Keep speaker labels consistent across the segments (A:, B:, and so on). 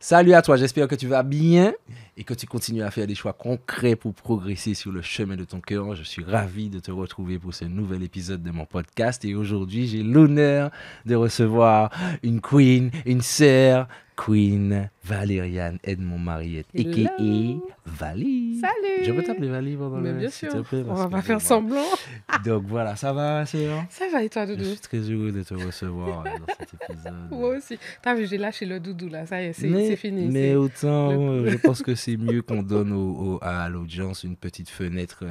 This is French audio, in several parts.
A: Salut à toi, j'espère que tu vas bien et que tu continues à faire des choix concrets pour progresser sur le chemin de ton cœur. Je suis ravi de te retrouver pour ce nouvel épisode de mon podcast et aujourd'hui j'ai l'honneur de recevoir une queen, une sœur, Queen Valériane Edmond Mariette, a.k.a. Valie.
B: Salut. Je peux t'appeler Valie pendant Mais bien sûr, on va pas faire semblant.
A: Donc voilà, ça va, c'est bon Ça
B: va et toi, Doudou Je suis
A: très heureux de te recevoir euh,
C: dans cet
B: épisode. Moi aussi. T'as vu, j'ai lâché le Doudou là, ça y est, c'est fini. Mais autant, euh, je
A: pense que c'est mieux qu'on donne à l'audience une petite fenêtre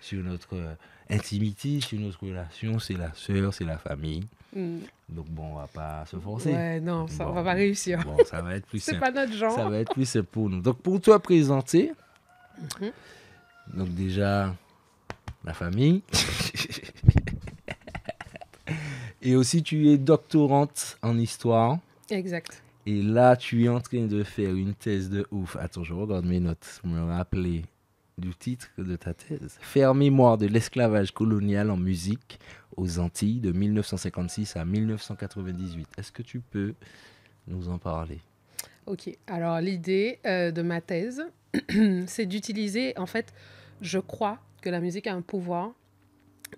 A: sur notre euh, intimité, sur notre relation, c'est la sœur, c'est la famille. Mm. Donc bon, on va pas se forcer. Ouais, non, ça, ne
B: va pas réussir.
A: Bon, ça va être plus simple. pas notre genre. Ça va être plus simple pour nous. Donc pour toi présenter, mm-hmm. donc déjà la famille. Et aussi tu es doctorante en histoire. Exact. Et là, tu es en train de faire une thèse de ouf. Attends, je regarde mes notes. pour me rappeler du titre de ta thèse. Faire mémoire de l'esclavage colonial en musique aux Antilles de 1956 à 1998. Est-ce que tu peux nous en parler
B: Ok, alors l'idée euh, de ma thèse, c'est d'utiliser, en fait, je crois que la musique a un pouvoir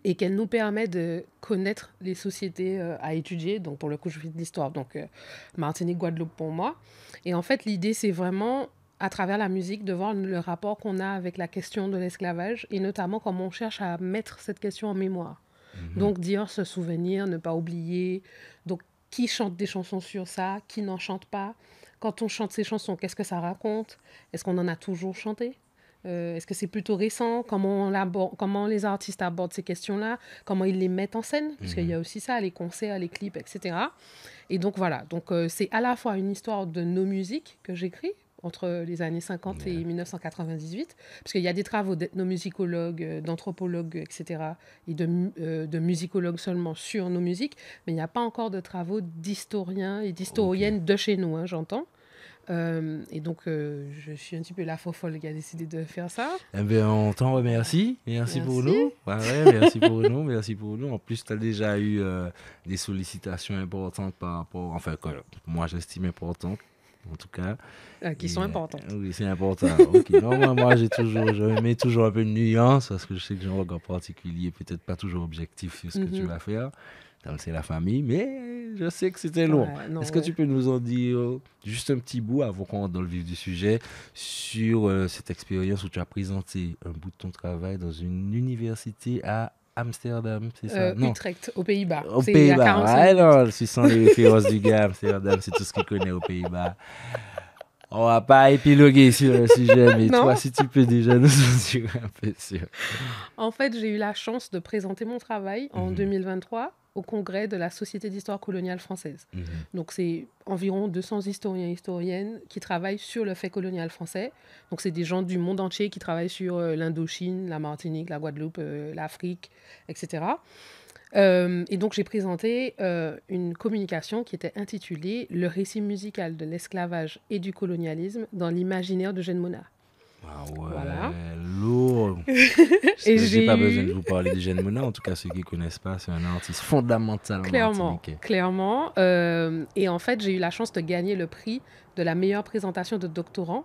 B: et qu'elle nous permet de connaître les sociétés euh, à étudier. Donc pour le coup, je fais de l'histoire, donc euh, Martinique, Guadeloupe pour moi. Et en fait, l'idée, c'est vraiment à travers la musique, de voir le rapport qu'on a avec la question de l'esclavage et notamment comment on cherche à mettre cette question en mémoire. Mhm. Donc dire se souvenir, ne pas oublier. Donc qui chante des chansons sur ça, qui n'en chante pas. Quand on chante ces chansons, qu'est-ce que ça raconte Est-ce qu'on en a toujours chanté euh, Est-ce que c'est plutôt récent comment, on comment les artistes abordent ces questions-là Comment ils les mettent en scène Parce qu'il y a mhm. aussi ça, les concerts, les clips, etc. Et donc voilà, donc euh, c'est à la fois une histoire de nos musiques que j'écris, entre les années 50 et 1998, parce qu'il y a des travaux d'ethnomusicologues, euh, d'anthropologues, etc., et de, euh, de, musicologues seulement sur nos musiques, mais il n'y a pas encore de travaux d'historiens et d'historiennes de chez nous, hein, j'entends. Euh, et donc, je suis un petit peu la faux folle qui a décidé de faire ça.
A: Eh bien, on t'en remercie. Merci, merci, pour nous. merci pour nous. Merci pour nous. En plus, tu as déjà eu des sollicitations importantes par rapport, enfin, moi j'estime importantes en tout cas. Ah, qui sont importantes. Euh, oui, c'est important. moi, moi j'ai toujours, je toujours un peu de nuance parce que je sais que jean un en particulier, peut-être pas toujours objectif sur ce que tu mhm. vas faire. C'est la famille, mais je sais que c'était long. Est-ce que tu peux nous en dire juste un petit bout avant qu'on rentre dans le vif du sujet sur euh, cette expérience où tu as présenté un bout de ton travail dans une université à Amsterdam, c'est ça euh, non.
B: Utrecht, aux Pays-Bas. Aux Pays-Bas. Ah non,
A: ce sont les féroces du gars, Amsterdam, c'est tout ce qu'il connaît aux Pays-Bas. On va pas épiloguer sur le sujet, mais toi, si tu peux déjà nous en dire un peu sur.
B: En fait, j'ai eu la chance de présenter mon travail en 2023 mhm. au congrès de la Société d'histoire coloniale française. Mhm. Donc, c'est environ 200 historiens et historiennes qui travaillent sur le fait colonial français. Donc, c'est des gens du monde entier qui travaillent sur euh, l'Indochine, la Martinique, la Guadeloupe, euh, l'Afrique, etc. Euh, et donc j'ai présenté euh, une communication qui était intitulée Le récit musical de l'esclavage et du colonialisme dans l'imaginaire de Jeanne Monard. Ah ouais,
A: lourd. et j'ai pas besoin de vous parler de Jeanne Monard, En tout cas, ceux qui connaissent pas, c'est un artiste fondamental. Clairement,
B: clairement. Euh, et en fait, j'ai eu la chance de gagner le prix de la meilleure présentation de doctorant.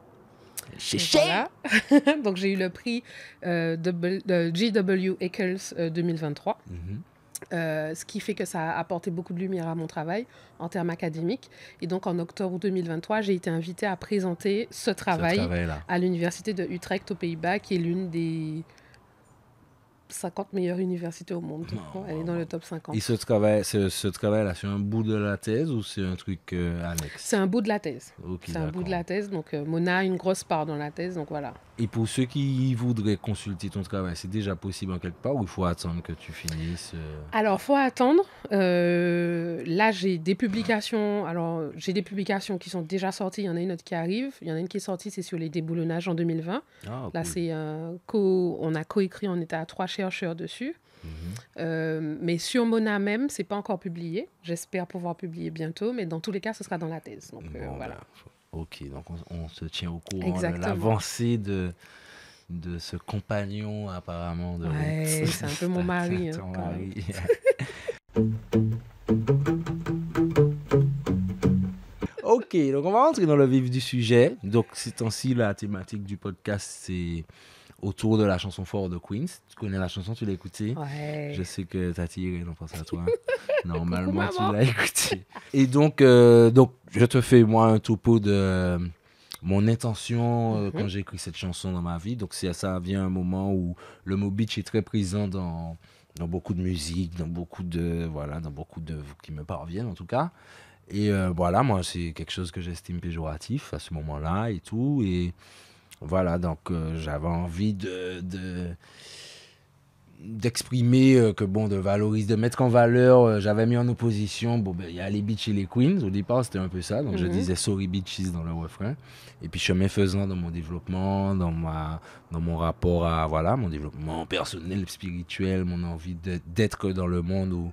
B: Chez voilà. Donc j'ai eu le prix de, de, GW Eccles 2023. Euh, ce qui fait que ça a apporté beaucoup de lumière à mon travail en termes académiques. Et donc en octobre 2023, j'ai été invitée à présenter ce travail à l'université de Utrecht aux Pays-Bas, qui est l'une des 50 meilleures universités au monde. Elle est dans le top 50. Et ce
A: travail, ce, là, c'est un bout de la thèse ou c'est un truc euh, annexe C'est
B: un bout de la thèse. c'est un bout de la thèse. Donc euh, Mona a une grosse part dans la thèse, donc voilà.
A: Et pour ceux qui voudraient consulter ton travail, c'est déjà possible en quelque part ou il faut attendre que tu finisses
B: Alors, euh? Alors, faut attendre. là, j'ai des publications. Alors, j'ai des publications qui sont déjà sorties. Il y en a une autre qui arrive. Il y en a une qui est sortie, c'est sur les déboulonnages en 2020. Ah, là, c'est co. On a coécrit. On était à trois chefs chercheurs dessus. Mhm. Euh, mais sur Mona même, c'est pas encore publié. J'espère pouvoir publier bientôt, mais dans tous les cas, ce sera dans la thèse. Donc
A: euh, ben, voilà. Ok, donc on, se tient au courant de l'avancée de, de ce compagnon apparemment ouais, C'est un peu mon mari. Hein, ok, donc on va rentrer dans le vif du sujet. Donc, c'est ainsi la thématique du podcast, c'est autour de la chanson fort de Queens. Tu connais la chanson, tu l'as écoutée. Je sais que t'as tiré, en pense à toi. Normalement, tu l'as écoutée. Et donc, euh, donc, je te fais moi un topo de euh, mon intention euh, mhm. quand j'écris cette chanson dans ma vie. Donc, ça vient un moment où le mot bitch est très présent dans, dans beaucoup de musique, dans beaucoup de voilà, dans beaucoup de qui me parviennent en tout cas. Et voilà, moi, c'est quelque chose que j'estime péjoratif à ce moment-là et tout. Et voilà, donc euh, j'avais envie de, d'exprimer de, euh, que bon, de valoriser, de mettre en valeur, euh, j'avais mis en opposition, bon, ben, il y a les bitches et les queens, au départ c'était un peu ça, donc je mhm. disais sorry beaches dans le refrain, et puis chemin faisant dans mon développement, dans, ma, dans mon rapport à, voilà, mon développement personnel, spirituel, mon envie d'être dans le monde où,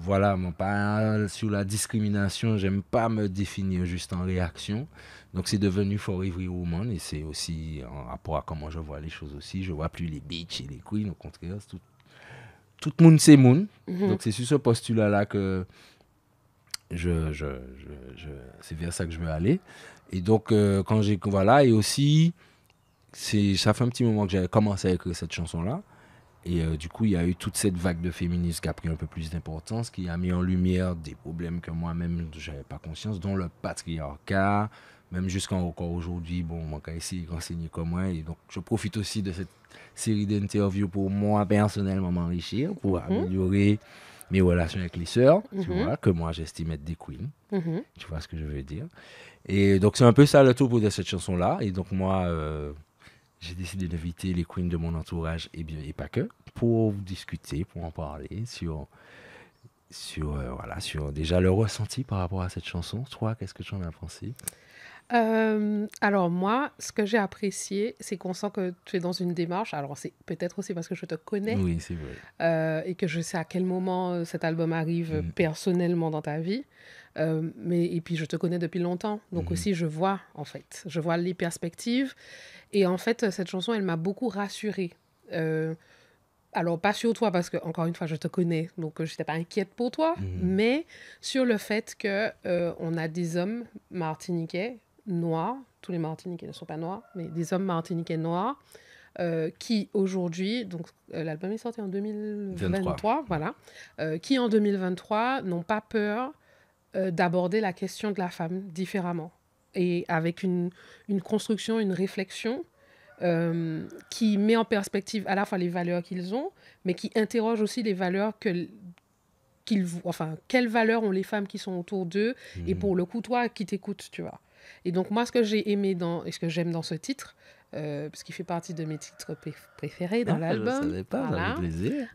A: voilà, mon pas sur la discrimination, j'aime pas me définir juste en réaction, donc c'est devenu For Every Woman et c'est aussi en rapport à comment je vois les choses aussi. Je vois plus les bitches et les queens, au contraire, tout, le monde c'est monde. Mhm. Donc c'est sur ce postulat-là que je, je, je, c'est vers ça que je veux aller. Et donc euh, quand j'ai voilà et aussi c'est ça fait un petit moment que j'avais commencé à écrire cette chanson là. Et euh, du coup, il y a eu toute cette vague de féminisme qui a pris un peu plus d'importance, qui a mis en lumière des problèmes que moi-même, je n'avais pas conscience, dont le patriarcat, même jusqu'à encore aujourd'hui, bon, moi, quand ici, renseigner moi Et donc, je profite aussi de cette série d'interviews pour moi, personnellement, m'enrichir, pour mhm. améliorer mes relations avec les sœurs, tu mhm. vois, que moi, j'estime être des queens. Mhm. Tu vois ce que je veux dire. Et donc, c'est un peu ça le tour de cette chanson-là. Et donc, moi, euh, j'ai décidé d'inviter les queens de mon entourage, et bien, et pas que, pour discuter, pour en parler sur sur euh, voilà sur déjà le ressenti par rapport à cette chanson toi qu'est-ce que tu en as pensé
B: euh, alors moi, ce que j'ai apprécié, c'est qu'on sent que tu es dans une démarche. Alors c'est peut-être aussi parce que je te connais. Oui, c'est vrai. Euh, et que je sais à quel moment euh, cet album arrive mm. personnellement dans ta vie. mais, et puis je te connais depuis longtemps, donc mm. aussi je vois en fait, je vois les perspectives. Et en fait, cette chanson, elle m'a beaucoup rassurée. alors pas sur toi parce que encore une fois, je te connais, donc je n'étais pas inquiète pour toi, mm. mais sur le fait que on a des hommes martiniquais noirs, tous les Martiniquais ne sont pas noirs, mais des hommes martiniquais noirs, euh, qui aujourd'hui, donc euh, l'album est sorti en 2023, voilà, euh, qui en 2023 n'ont pas peur d'aborder la question de la femme différemment et avec une, construction, une réflexion qui met en perspective à la fois les valeurs qu'ils ont, mais qui interroge aussi les valeurs que qu'ils, enfin, quelles valeurs ont les femmes qui sont autour d'eux et mhm. pour le coup toi qui t'écoutes, tu vois. Et donc moi, ce que j'ai aimé dans, et ce que j'aime dans ce titre, euh, parce qu'il fait partie de mes titres préférés dans ah, l'album. Je pas,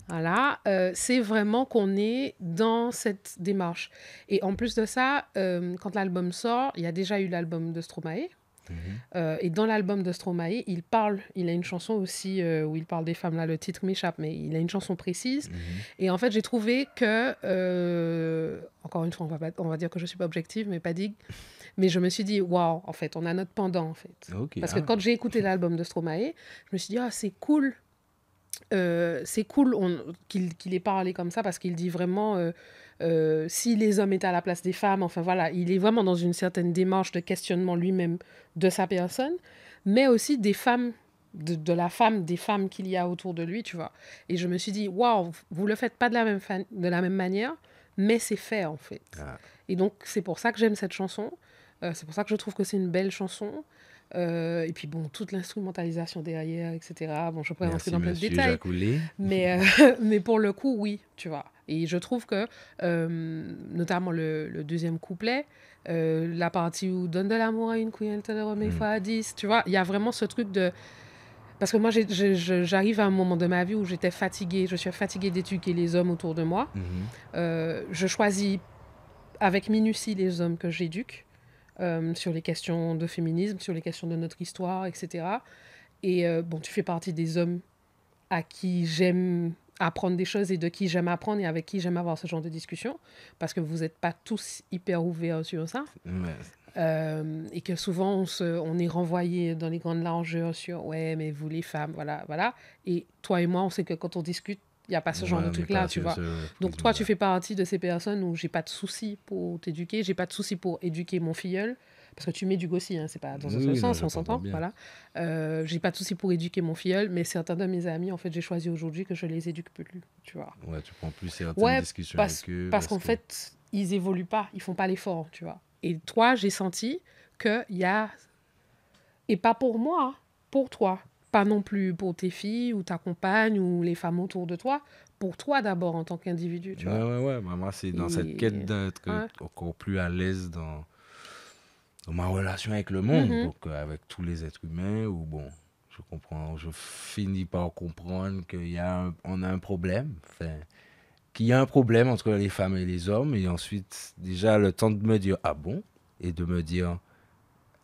B: voilà. Euh, c'est vraiment qu'on est dans cette démarche. Et en plus de ça, euh, quand l'album sort, il y a déjà eu l'album de Stromae. Mhm. et dans l'album de Stromae, il parle, il a une chanson aussi où il parle des femmes, là le titre m'échappe, mais il a une chanson précise. Mhm. Et en fait, j'ai trouvé que encore une fois, on va, dire que je suis pas objective, mais pas digue. Mais je me suis dit, waouh, en fait, on a notre pendant, en fait. Parce que ah. quand j'ai écouté l'album de Stromae, je me suis dit, ah, c'est cool. Euh, c'est cool qu'il ait parlé comme ça parce qu'il dit vraiment euh, euh, si les hommes étaient à la place des femmes, enfin voilà, il est vraiment dans une certaine démarche de questionnement lui-même de sa personne, mais aussi des femmes, de, la femme, des femmes qu'il y a autour de lui, tu vois. Et je me suis dit, waouh, vous le faites pas de la même manière, mais c'est fait en fait. Ah. Et donc c'est pour ça que j'aime cette chanson, euh, c'est pour ça que je trouve que c'est une belle chanson. Euh, et puis bon, toute l'instrumentalisation derrière, etc. Bon, je pourrais rentrer dans plein de détails. Mais, euh, mais pour le coup, oui, tu vois. Et je trouve que, notamment le, deuxième couplet, la partie où donne de l'amour à une couille, elle te mm. fois à 10, tu vois, il y a vraiment ce truc de parce que moi, j'arrive à un moment de ma vie où j'étais fatiguée. Je suis fatiguée d'éduquer les hommes autour de moi. Mhm. Euh, je choisis avec minutie les hommes que j'éduque euh, sur les questions de féminisme, sur les questions de notre histoire, etc. Et euh, bon, tu fais partie des hommes à qui j'aime apprendre des choses et de qui j'aime apprendre et avec qui j'aime avoir ce genre de discussion parce que vous n'êtes pas tous hyper ouverts sur ça. Euh, et que souvent on, se, on est renvoyé dans les grandes largeurs sur ouais mais vous les femmes voilà voilà et toi et moi on sait que quand on discute il n'y a pas ce genre de truc là tu vois donc toi tu fais partie de ces personnes où j'ai pas de souci pour t'éduquer j'ai pas de souci pour éduquer mon filleul parce que tu mets du hein, c'est pas dans un seul sens, on s'entend, voilà. Euh, j'ai pas de souci pour éduquer mon filleul, mais certains de mes amis, en fait, j'ai choisi aujourd'hui que je les éduque plus, tu vois.
A: Ouais, tu prends plus certaines parce, Parce, qu'en
B: fait, ils évoluent pas, ils font pas l'effort, tu vois. Et toi, j'ai senti qu'il y a. Et pas pour moi, pour toi. Pas non plus pour tes filles ou ta compagne ou les femmes autour de toi. Pour toi d'abord en tant qu'individu. Oui, ouais,
A: ouais, ouais. moi, c'est dans cette quête d'être hein? encore plus à l'aise dans... dans, ma relation avec le monde, mm-hmm. donc euh, avec tous les êtres humains, ou bon, je comprends, je finis par comprendre qu'on a un, on a un problème. Enfin, qu'il y a un problème entre les femmes et les hommes. Et ensuite, déjà, le temps de me dire Ah bon Et de me dire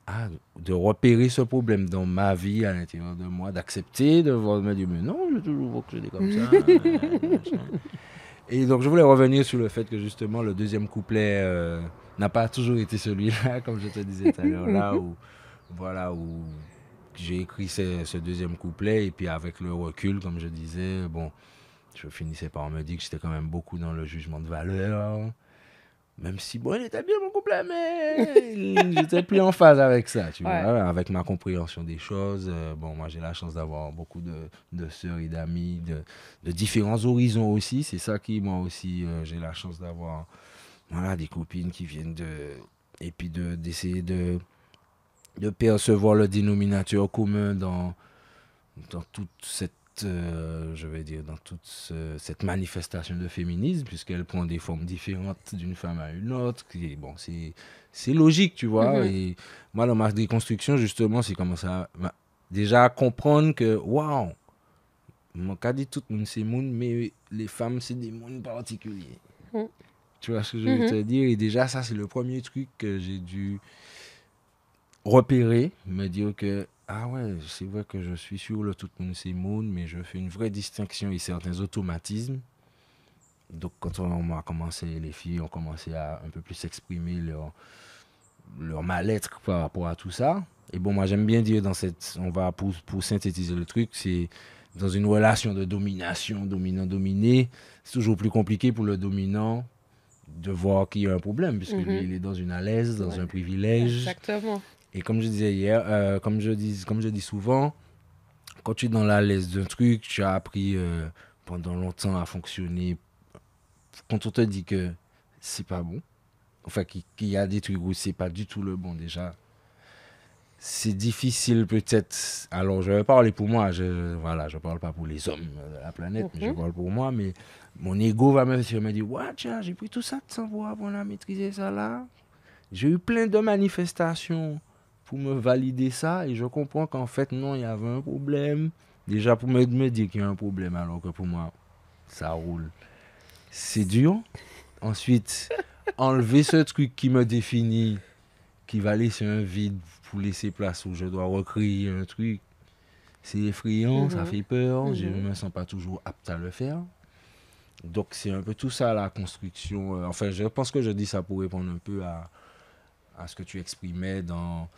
A: Ah, de repérer ce problème dans ma vie à l'intérieur de moi, d'accepter, de me dire Mais non, je toujours fonctionné comme ça. et donc, je voulais revenir sur le fait que justement, le deuxième couplet euh, n'a pas toujours été celui-là, comme je te disais tout à l'heure, là où. Voilà, où j'ai écrit ce, ce, deuxième couplet et puis avec le recul, comme je disais, bon, je finissais par me dire que j'étais quand même beaucoup dans le jugement de valeur. Même si, bon, il était bien mon couple, mais j'étais plus en phase avec ça, tu vois, avec ma compréhension des choses. Euh, bon, moi, j'ai la chance d'avoir beaucoup de, soeurs et d'amis de, différents horizons aussi. C'est ça qui, moi aussi, euh, j'ai la chance d'avoir voilà, des copines qui viennent de. Et puis d'essayer de, de, de percevoir le dénominateur commun dans, dans toute cette euh, je vais dire, dans toute cette manifestation de féminisme, puisqu'elle prend des formes différentes d'une femme à une autre. bon, c'est logique, tu vois. Mhm. Et moi, dans ma déconstruction, justement, c'est comment ça déjà comprendre que, waouh, mon cas dit tout le monde, c'est monde, mais les femmes, c'est des mondes particuliers. Mhm. Tu vois ce que je veux mhm. te dire Et déjà, ça, c'est le premier truc que j'ai dû repérer, me dire que ah ouais, c'est vrai que je suis sur le tout le monde, mais je fais une vraie distinction et certains automatismes. Donc quand on a commencé, les filles ont commencé à un peu plus exprimer leur, leur mal-être par rapport à tout ça. Et bon, moi j'aime bien dire dans cette, on va pour, pour synthétiser le truc, c'est dans une relation de domination, dominant-dominé, c'est toujours plus compliqué pour le dominant de voir qu'il y a un problème, puisqu'il mm-hmm. est dans une à l'aise, dans un privilège. Exactement. Et comme je disais hier, euh, comme, je dis, comme je dis souvent, quand tu es dans la laisse d'un truc, tu as appris euh, pendant longtemps à fonctionner. Quand on te dit que c'est pas bon, enfin qu'il y a des trucs où c'est pas du tout le bon déjà, c'est difficile peut-être. Alors je vais parler pour moi, je, voilà, je parle pas pour les hommes de la planète, mais je parle pour moi. Mais mon ego va me, me dire Ouais, tiens, j'ai pris tout ça de voix on a maîtriser ça là. J'ai eu plein de manifestations pour me valider ça. Et je comprends qu'en fait, non, il y avait un problème. Déjà pour me, me dire qu'il y a un problème, alors que pour moi, ça roule. C'est dur. Ensuite, enlever ce truc qui me définit, qui va laisser un vide pour laisser place où je dois recréer un truc. C'est effrayant, ça mhm. fait peur, je ne mhm. me sens pas toujours apte à le faire. Donc c'est un peu tout ça la construction. Euh, enfin, je pense que je dis ça pour répondre un peu à, à ce que tu exprimais dans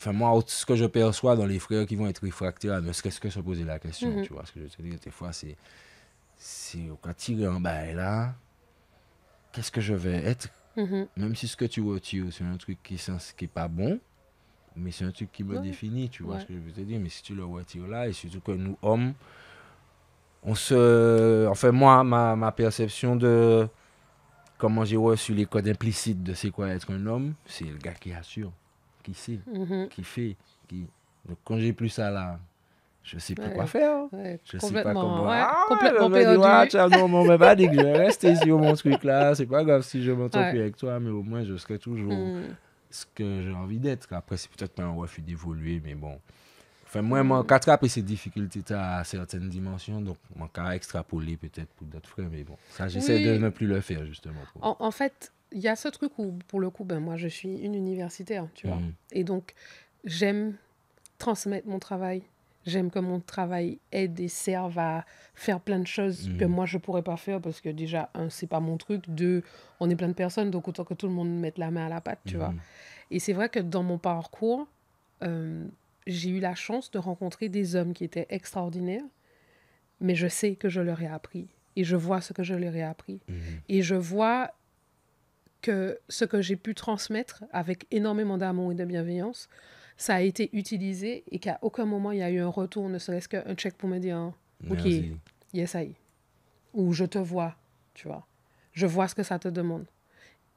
A: Enfin, moi, ce que je perçois dans les frères qui vont être réfractaires, mais quest ce que se poser la question, mhm. tu vois, ce que je te dis, des fois, c'est. C'est quand es en bas là, qu'est-ce que je vais être mhm. Même si ce que tu retires, c'est un truc qui n'est qui est pas bon, mais c'est un truc qui me définit, tu vois ce que je veux te dire. Mais si tu le retires là, et surtout que nous, hommes, on se. Enfin, moi, ma, ma perception de comment j'ai reçu les codes implicites de c'est quoi être un homme, c'est le gars qui assure qui sait, mhm. qui fait. Qui... Donc quand j'ai plus ça là, je sais plus quoi faire. je sais pas comment. Ouais, ah, complètement perdu. as non, on m'a pas dit que je vais rester sur mon truc là. C'est pas grave si je m'entends plus avec toi, mais au moins je serai toujours hmm. ce que j'ai envie d'être. Après, c'est peut-être un refus d'évoluer, mais bon. Enfin, moi, hmm. mon mm. après ces difficultés à certaines dimensions, donc mon cas extrapoler peut-être pour d'autres frais, mais bon, ça, j'essaie de ne plus le faire justement.
B: en, fait, il y a ce truc où, pour le coup, ben, moi, je suis une universitaire, tu vois. Mm. Et donc, j'aime transmettre mon travail. J'aime que mon travail aide et serve à faire plein de choses que mm. moi, je pourrais pas faire parce que, déjà, un, c'est pas mon truc. Deux, on est plein de personnes, donc autant que tout le monde mette la main à la pâte, tu mm. vois. Et c'est vrai que dans mon parcours, euh, j'ai eu la chance de rencontrer des hommes qui étaient extraordinaires, mais je sais que je leur ai appris et je vois ce que je leur ai appris. Et je vois que ce que j'ai pu transmettre avec énormément d'amour et de bienveillance, ça a été utilisé et qu'à aucun moment il y a eu un retour, ne serait-ce qu'un check pour me dire hein, OK, yes, I. Ou je te vois, tu vois. Je vois ce que ça te demande.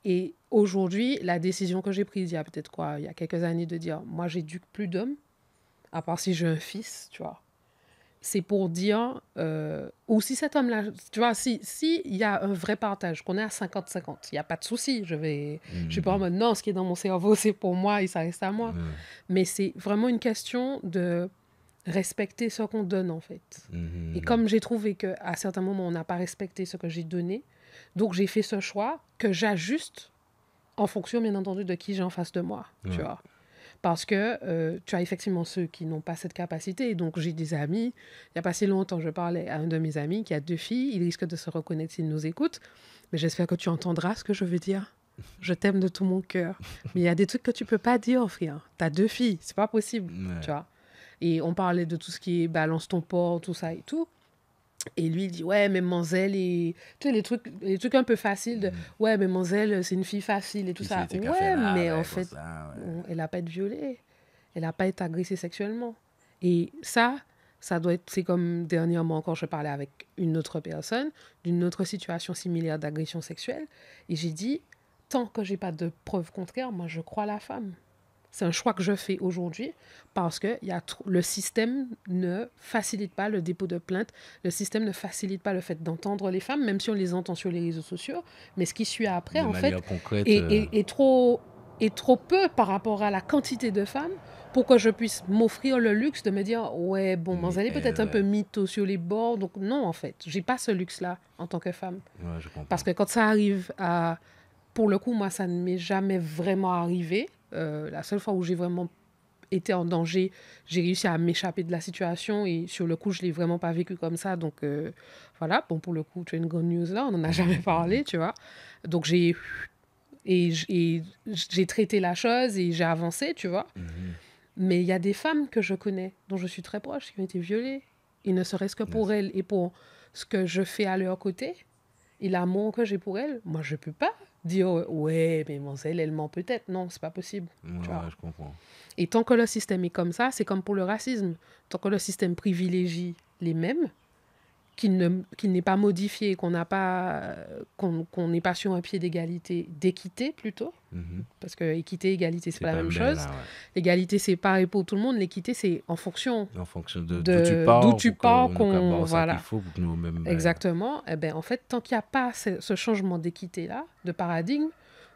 B: Et aujourd'hui, la décision que j'ai prise il y a peut-être quoi, il y a quelques années de dire moi, j'éduque plus d'hommes, à part si j'ai un fils, tu vois c'est pour dire ou euh, si cet homme-là, tu vois, si s'il y a un vrai partage, qu'on est à 50-50, il n'y a pas de souci, je vais, je suis pas en mhm. mode non, ce qui est dans mon cerveau, c'est pour moi et ça reste à moi. Mais c'est vraiment une question de respecter ce qu'on donne en fait. Mhm. Et comme j'ai trouvé que à certains moments on n'a pas respecté ce que j'ai donné, donc j'ai fait ce choix que j'ajuste en fonction bien entendu de qui j'ai en face de moi, tu vois. Parce que euh, tu as effectivement ceux qui n'ont pas cette capacité. Donc, j'ai des amis. Il n'y a pas si longtemps, je parlais à un de mes amis qui a deux filles. Il risque de se reconnaître s'il nous écoute. Mais j'espère que tu entendras ce que je veux dire. Je t'aime de tout mon cœur. Mais il y a des trucs que tu peux pas dire, frère. Tu as deux filles. c'est pas possible. Tu vois. Et on parlait de tout ce qui est balance ton port, tout ça et tout. Et lui, il dit, ouais, mais Manzel, et... tu sais, les trucs, les trucs un peu faciles de, mm. ouais, mais Manzel, c'est une fille facile et tout ça. Ouais, mais en fait, elle n'a pas été violée. Elle n'a pas été agressée sexuellement. Et ça, ça doit être, c'est comme dernièrement quand je parlais avec une autre personne d'une autre situation similaire d'agression sexuelle. Et j'ai dit, tant que j'ai pas de preuves contraires, moi, je crois la femme. C'est un choix que je fais aujourd'hui parce que y a le système ne facilite pas le dépôt de plainte, le système ne facilite pas le fait d'entendre les femmes, même si on les entend sur les réseaux sociaux. Mais ce qui suit après, en fait, euh, est, trop, trop peu par rapport à la quantité de femmes pour que je puisse m'offrir le luxe de me dire ouais bon vous allez peut-être un euh, peu mytho sur les bords donc non en fait j'ai pas ce luxe là en tant que femme parce que quand ça arrive à pour le coup moi ça ne m'est jamais vraiment arrivé euh, la seule fois où j'ai vraiment été en danger, j'ai réussi à m'échapper de la situation et sur le coup, je l'ai vraiment pas vécu comme ça. Donc euh, voilà, bon, pour le coup, tu as une grande news là, on n'en a jamais parlé, tu vois. Donc j'ai et j'ai traité la chose et j'ai avancé, tu vois. Mhm. Mais il y a des femmes que je connais, dont je suis très proche, qui ont été violées. Et ne serait-ce que pour elles et pour ce que je fais à leur côté et l'amour que j'ai pour elles, moi je peux pas dire oh, ouais, mais mon elle, elle ment peut-être. Non, c'est pas possible. Et tant que le système est comme ça, c'est comme pour le racisme. Tant que le système privilégie les mêmes, qu'il n'est pas modifié, qu'on n'a pas, euh, qu'on n'est pas sur un pied d'égalité, d'équité plutôt, mhm. parce que équité, égalité, c'est pas la même chose. L'égalité, c'est pareil pour tout le monde. L'équité, c'est en fonction.
A: En fonction de d'où tu pars, qu'on bah, voilà. Euh,
B: Exactement. Eh ben en fait, tant qu'il n'y a pas ce, changement d'équité là, de paradigme,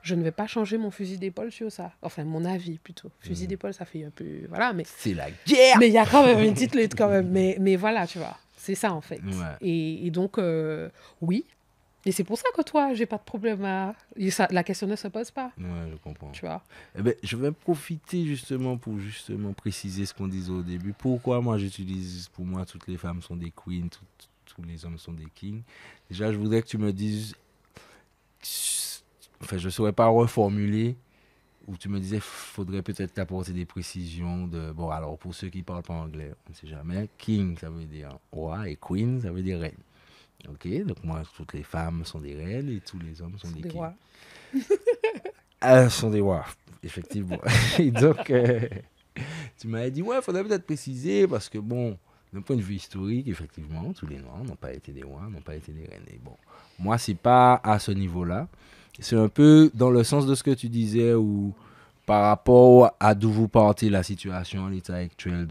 B: je ne vais pas changer mon fusil d'épaule sur ça. Enfin, mon avis plutôt. Fusil mhm. d'épaule, ça fait un peu. Voilà, mais. C'est la guerre Mais il y a quand même une petite lutte, quand même. Mais, mais voilà, tu vois. C'est ça, en fait. Et, donc, euh, oui. Et c'est pour ça que toi, j'ai pas de problème à. ça, la question ne se pose pas.
A: je comprends. Tu vois eh ben, Je vais profiter justement pour justement préciser ce qu'on disait au début. Pourquoi moi j'utilise. Pour moi, toutes les femmes sont des queens, tous les hommes sont des kings. Déjà, je voudrais que tu me dises. Enfin, je saurais pas reformuler où tu me disais faudrait peut-être apporter des précisions de bon alors pour ceux qui parlent pas anglais on ne sait jamais king ça veut dire roi et queen ça veut dire reine ok donc moi toutes les femmes sont des reines et tous les hommes sont, des, kings rois ah, sont des rois effectivement et donc euh, tu m'avais dit ouais faudrait peut-être préciser parce que bon d'un point de vue historique, effectivement, tous les Noirs n'ont pas été des rois, n'ont pas été des reines. Et bon, moi, c'est pas à ce niveau-là c'est un peu dans le sens de ce que tu disais ou par rapport à d'où vous partez la situation, l'état actuel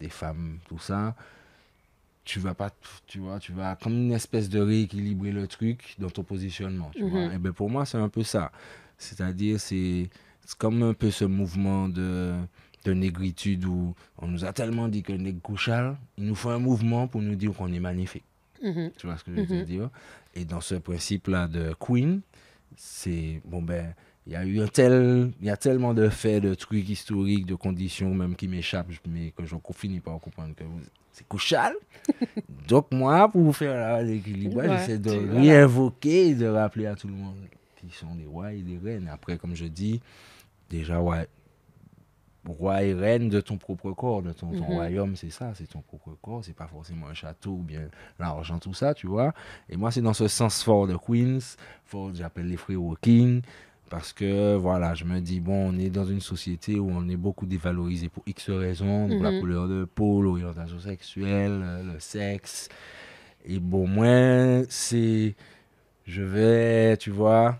A: des femmes, tout ça. Tu vas pas, tu vois, tu vas comme une espèce de rééquilibrer le truc dans ton positionnement. Tu vois? Mhm. Et eh ben pour moi, c'est un peu ça. C'est-à-dire, c'est comme un peu ce mouvement de, de négritude où on nous a tellement dit que nègre couchal, il nous faut un mouvement pour nous dire qu'on est magnifique. Mhm. Tu vois ce que je veux mhm. dire Et dans ce principe-là de Queen, c'est bon ben il y a eu un tel il y a tellement de faits de trucs historiques de conditions même qui m'échappent mais que je finis par comprendre que c'est couchal donc moi pour vous faire l'équilibre j'essaie de réinvoquer et de rappeler à tout le monde qui sont des rois et des reines après comme je dis déjà ouais roi et reine de ton propre corps, de ton, mhm. royaume, c'est ça, c'est ton propre corps, c'est pas forcément un château ou bien l'argent, tout ça, tu vois. Et moi, c'est dans ce sens fort de Queens, fort, j'appelle les free-walking, parce que voilà, je me dis, bon, on est dans une société où on est beaucoup dévalorisé pour X raisons, la mhm. couleur de peau, l'orientation sexuelle, euh, le sexe. Et bon, moi, c'est. Je vais, tu vois,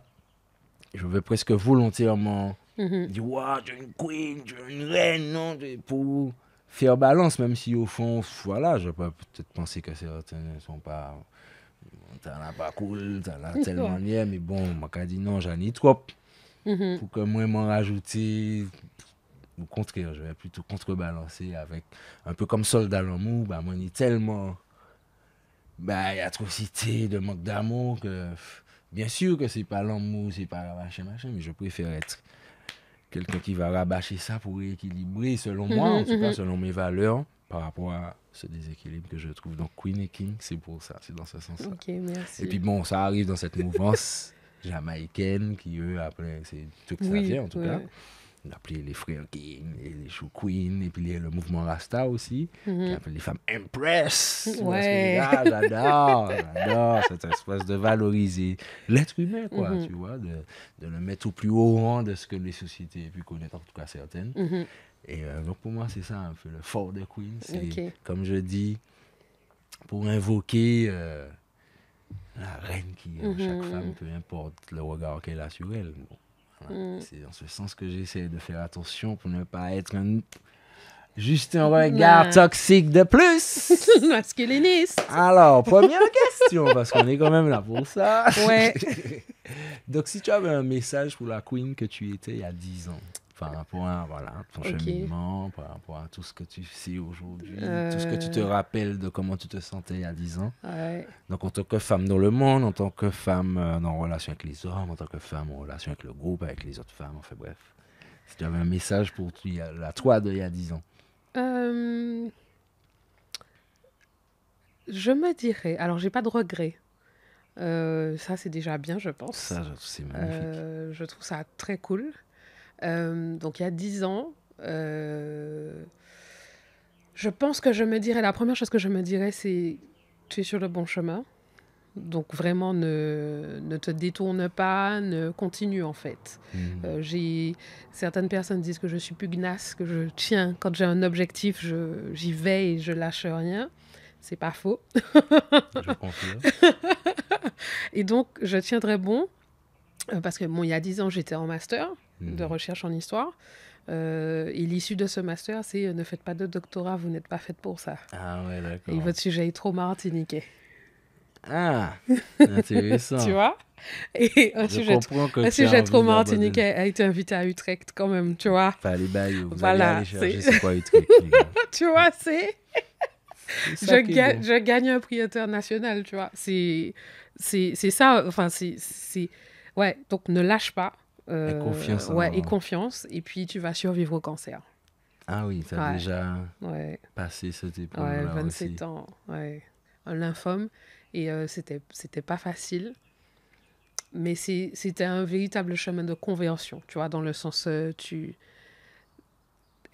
A: je vais presque volontairement Mm-hmm. tu es une queen, tu es une reine, non Pour faire balance, même si au fond, voilà, je peux peut-être penser que certains ne sont pas. T'en as pas cool, t'en as tellement bien, mais bon, m'a dit non, j'en ai trop. Mm-hmm. Pour que moi, m'en rajouter. Au contraire, je vais plutôt contrebalancer avec. Un peu comme Soldat l'amour, bah, moi, tellement. Bah, atrocité, de manque d'amour que. Bien sûr que c'est pas l'amour, c'est pas machin, machin, mais je préfère être quelqu'un qui va rabâcher ça pour rééquilibrer, selon mhm, moi, en tout cas, mhm. selon mes valeurs, par rapport à ce déséquilibre que je trouve. dans Queen et King, c'est pour ça, c'est dans ce sens-là. Et puis, bon, ça arrive dans cette mouvance jamaïcaine qui, eux, après, c'est tout ça en tout cas. On appelait les frères King, et les Shoe Queen, et puis le mouvement Rasta aussi, qui mhm. appelle les femmes Empress. Ouais. Ah, j'adore, j'adore cette espèce de valoriser l'être humain, quoi, mhm. tu vois, de, de, le mettre au plus haut rang de ce que les sociétés pu connaître, en tout cas certaines. Mhm. Et euh, donc pour moi, c'est ça un peu le fort de Queen. C'est, comme je dis, pour invoquer. Euh, la reine qui est euh, chaque femme, peu importe le regard qu'elle a sur elle. Mm. C'est dans ce sens que j'essaie de faire attention pour ne pas être juste un regard toxique de plus.
B: Masculiniste.
A: Alors, première question, parce qu'on est quand même là pour ça. Donc, si tu avais un message pour la queen que tu étais il y a 10 ans, par rapport à voilà, ton cheminement, par rapport à tout ce que tu sais aujourd'hui, tout ce que tu te euh. rappelles de comment tu te sentais il y a 10 ans. Donc, en tant que femme dans le monde, en tant que femme en euh, relation avec les hommes, en tant que femme en relation avec le groupe, avec les autres femmes, enfin bref. Si tu avais un message pour la toi d'il y a 10 ans.
B: Euh, je me dirais, alors j'ai pas de regrets. ça, c'est déjà bien, je pense. Ça, c'est magnifique. je trouve ça très cool. Euh, donc il y a dix ans, euh, je pense que je me dirais, la première chose que je me dirais, c'est tu es sur le bon chemin. Donc vraiment, ne, te détourne pas, ne continue en fait. Mmh. Euh, certaines personnes disent que je suis pugnace, que je tiens, quand j'ai un objectif, j'y vais et je lâche rien. C'est pas faux. et donc, je tiendrai bon, parce que bon, il y a dix ans, j'étais en master de hmm. recherche en histoire. Euh, et l'issue de ce master, c'est euh, ne faites pas de doctorat, vous n'êtes pas faite pour ça. Ah ouais, d'accord. Et votre sujet est trop martiniquais. Ah, intéressant. tu vois Et un sujet, un trop martiniquais a été invité à Utrecht quand même, tu vois.
A: Pas les bails, vous voilà, allez aller chercher Utrecht.
B: tu vois, c'est... Je, je, gagne un prix international, tu vois. C'est ça, enfin, c'est... Ouais, donc ne lâche pas et euh, confiance. et confiance. Et puis, tu vas survivre au cancer.
A: Ah oui, tu déjà passé ce type Ouais, 27
B: ans. Ouais. Un lymphome. Et euh, c'était, c'était pas facile. Mais c'était un véritable chemin de conversion, tu vois, dans le sens, euh, tu,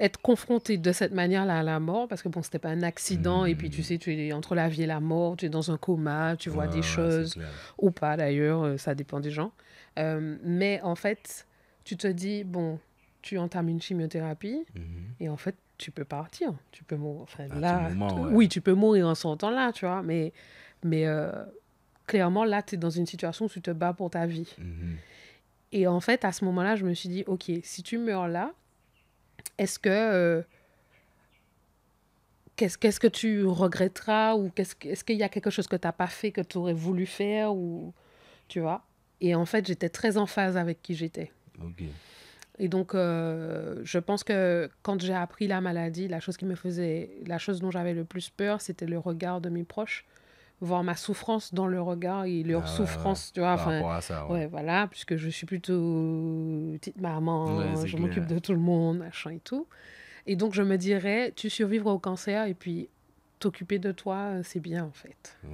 B: être confronté de cette manière-là à la mort, parce que bon, c'était pas un accident, et puis tu mm. sais, tu es entre la vie et la mort, tu es dans un coma, tu vois des choses, ou pas d'ailleurs, euh, ça dépend des gens. Euh, mais en fait, tu te dis, bon, tu entames une chimiothérapie, mm-hmm. et en fait, tu peux partir, tu peux mourir. Enfin, là, oui, tu peux mourir en temps là, tu vois, mais, mais euh, clairement, là, tu es dans une situation où tu te bats pour ta vie. Mm-hmm. Et en fait, à ce moment-là, je me suis dit, OK, si tu meurs là, est-ce que. Euh, qu'est-ce, que tu regretteras ou qu'est-ce, est-ce qu'il y a quelque chose que tu n'as pas fait que tu aurais voulu faire ou tu vois et en fait j'étais très en phase avec qui j'étais et donc euh, je pense que quand j'ai appris la maladie la chose qui me faisait la chose dont j'avais le plus peur c'était le regard de mes proches voir ma souffrance dans le regard et leur ah, souffrance, tu vois. ça, ouais. voilà, puisque je suis plutôt petite maman, hein, je m'occupe de tout le monde, machin et tout. Et donc, je me dirais, tu survivras au cancer et puis t'occuper de toi, c'est bien, en fait. Ouais.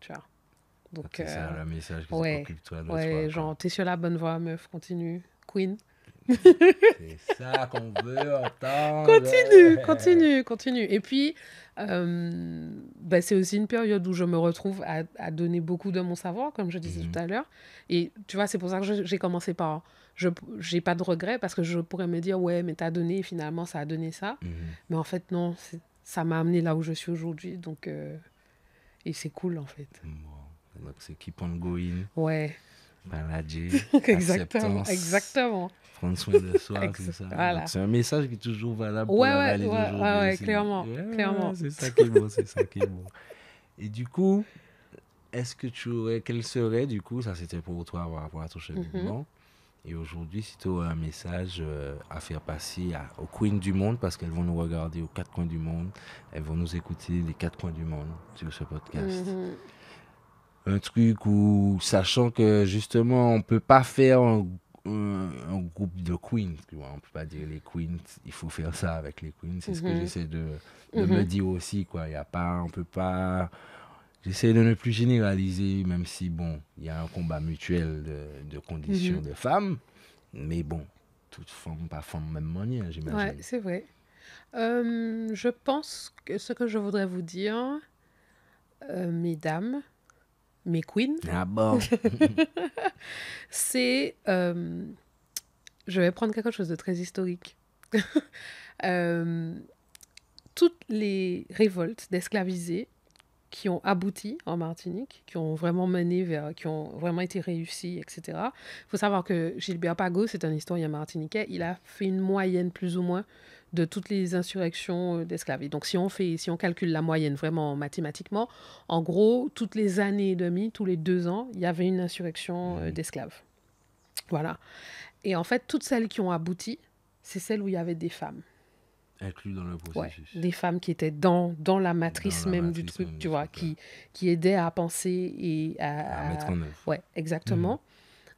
B: Tu vois. Ah, donc, c'est ça, euh, le message que ouais, toi de toi. Ouais, genre, t'es sur la bonne voie, meuf, continue. Queen.
A: C'est ça qu'on veut entendre. Continue, continue,
B: continue. Et puis, euh, bah, c'est aussi une période où je me retrouve à, donner beaucoup de mon savoir, comme je disais mhm. tout à l'heure. Et tu vois, c'est pour ça que j'ai commencé par. Je n'ai pas de regrets parce que je pourrais me dire, ouais, mais tu as donné, finalement, ça a donné ça. Mhm. Mais en fait, non, ça m'a amené là où je suis aujourd'hui. Donc, euh, et c'est cool, en fait.
A: c'est keep on going. Ouais. Maladie. exactement, exactement. Prendre soin de soi, c'est ça. C'est un message qui est toujours valable pour la réalité ouais, ouais, clairement,
B: clairement.
C: C'est ça
A: qui est bon, c'est ça qui est bon. Et du coup, est-ce que tu aurais, quel serait du coup, ça c'était pour toi avoir touché à ton mm-hmm. et aujourd'hui si tu un message euh, à faire passer aux queens du monde, parce qu'elles vont nous regarder aux quatre coins du monde, elles vont nous écouter les quatre coins du monde sur ce podcast. Mm-hmm un truc où, sachant que justement, on peut pas faire un, groupe de queens, tu vois, on peut pas dire les queens, il faut faire ça avec les queens, c'est ce que mhm. j'essaie de, mhm. me dire aussi, quoi. Il a pas, on peut pas. J'essaie de ne plus généraliser, même si, bon, il y a un combat mutuel de, conditions mhm. de femmes. Mais bon, toute forme, pas forme, même manière, j'imagine.
B: Oui, c'est vrai. Hum, je pense que ce que je voudrais vous dire, euh, mesdames, McQueen. Ah bon C'est. Euh, je vais prendre quelque chose de très historique. Euh, toutes les révoltes d'esclavisés qui ont abouti en Martinique, qui ont vraiment mené vers, qui ont vraiment été réussies, etc. Il faut savoir que Gilbert Pagot, c'est un historien martiniquais, il a fait une moyenne plus ou moins de toutes les insurrections euh, d'esclaves. Et Donc si on fait, si on calcule la moyenne vraiment mathématiquement, en gros, toutes les années et demie, tous les deux ans, il y avait une insurrection euh, d'esclaves. Voilà. Et en fait, toutes celles qui ont abouti, c'est celles où il y avait des femmes.
A: Inclus dans le processus.
B: des femmes qui étaient dans, dans la matrice même du truc, tu vois, qui, qui aidaient à penser et à, mettre en œuvre. Ouais, exactement. Mm.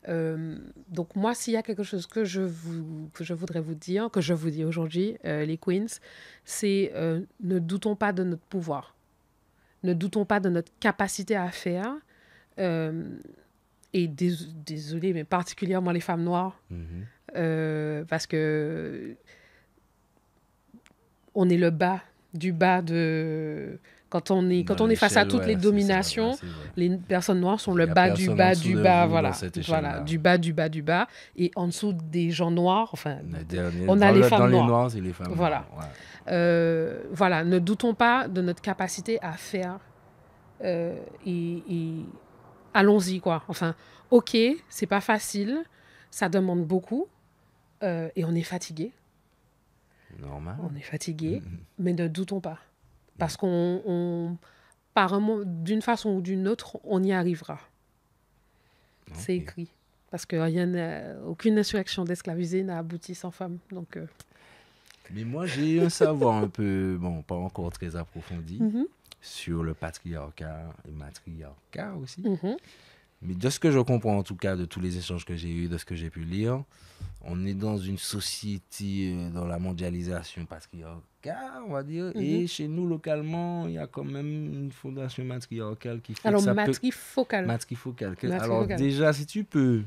B: Euh, donc moi, s'il y a quelque chose que je, je voudrais vous dire, que je vous dis aujourd'hui, euh, les queens, c'est euh, ne doutons pas de notre pouvoir, ne doutons pas de notre capacité à faire. et désolé, mais particulièrement les femmes noires, mhm. parce que on est le bas du bas de quand on est, quand on est face à toutes les dominations, les personnes noires sont le bas du bas du bas, voilà, voilà, du bas du bas du bas, et en dessous des gens noirs, enfin, on a les femmes dans noires. Les les femmes voilà, euh, voilà, ne doutons pas de notre capacité à faire euh, et, allons-y quoi. Enfin, ok, c'est pas facile, ça demande beaucoup euh, et on est fatigué.
A: Normal. On est fatigué,
B: mais ne doutons pas. Parce qu'on, par d'une façon ou d'une autre, on y arrivera. Ah, C'est écrit. Parce qu'aucune insurrection d'esclavisés n'a abouti sans femme. Donc, euh.
A: Mais moi, j'ai un savoir un peu, bon, pas encore très approfondi, mhm. sur le patriarcat et matriarcat aussi. Mhm. Mais de ce que je comprends, en tout cas, de tous les échanges que j'ai eus, de ce que j'ai pu lire, on est dans une société, euh, dans la mondialisation patriarcale, on va dire. Et mhm. chez nous, localement, il y a quand même une fondation matriarcale qui fait Alors, ça matrifocale. Peut... Alors, déjà, si tu peux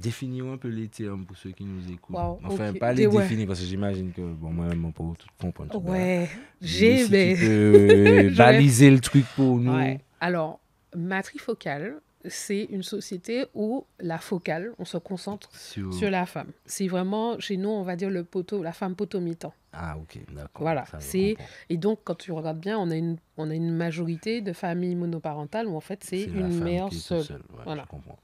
A: définir un peu les termes pour ceux qui nous écoutent. enfin, pas les définir, parce que j'imagine que, bon, moi-même, on peut tout comprendre. Ouais, j'ai... baliser le truc pour nous. Ouais.
B: Alors, matrifocale, c'est une société où la focale, on se concentre sur, la femme. C'est vraiment, chez nous, on va dire le poteau, la femme potomitan. Ah, ok, d'accord. Voilà. C'est... Et donc, quand tu regardes bien, on a, une, on a une majorité de familles monoparentales où, en fait, c'est une mère seule. voilà. comprends.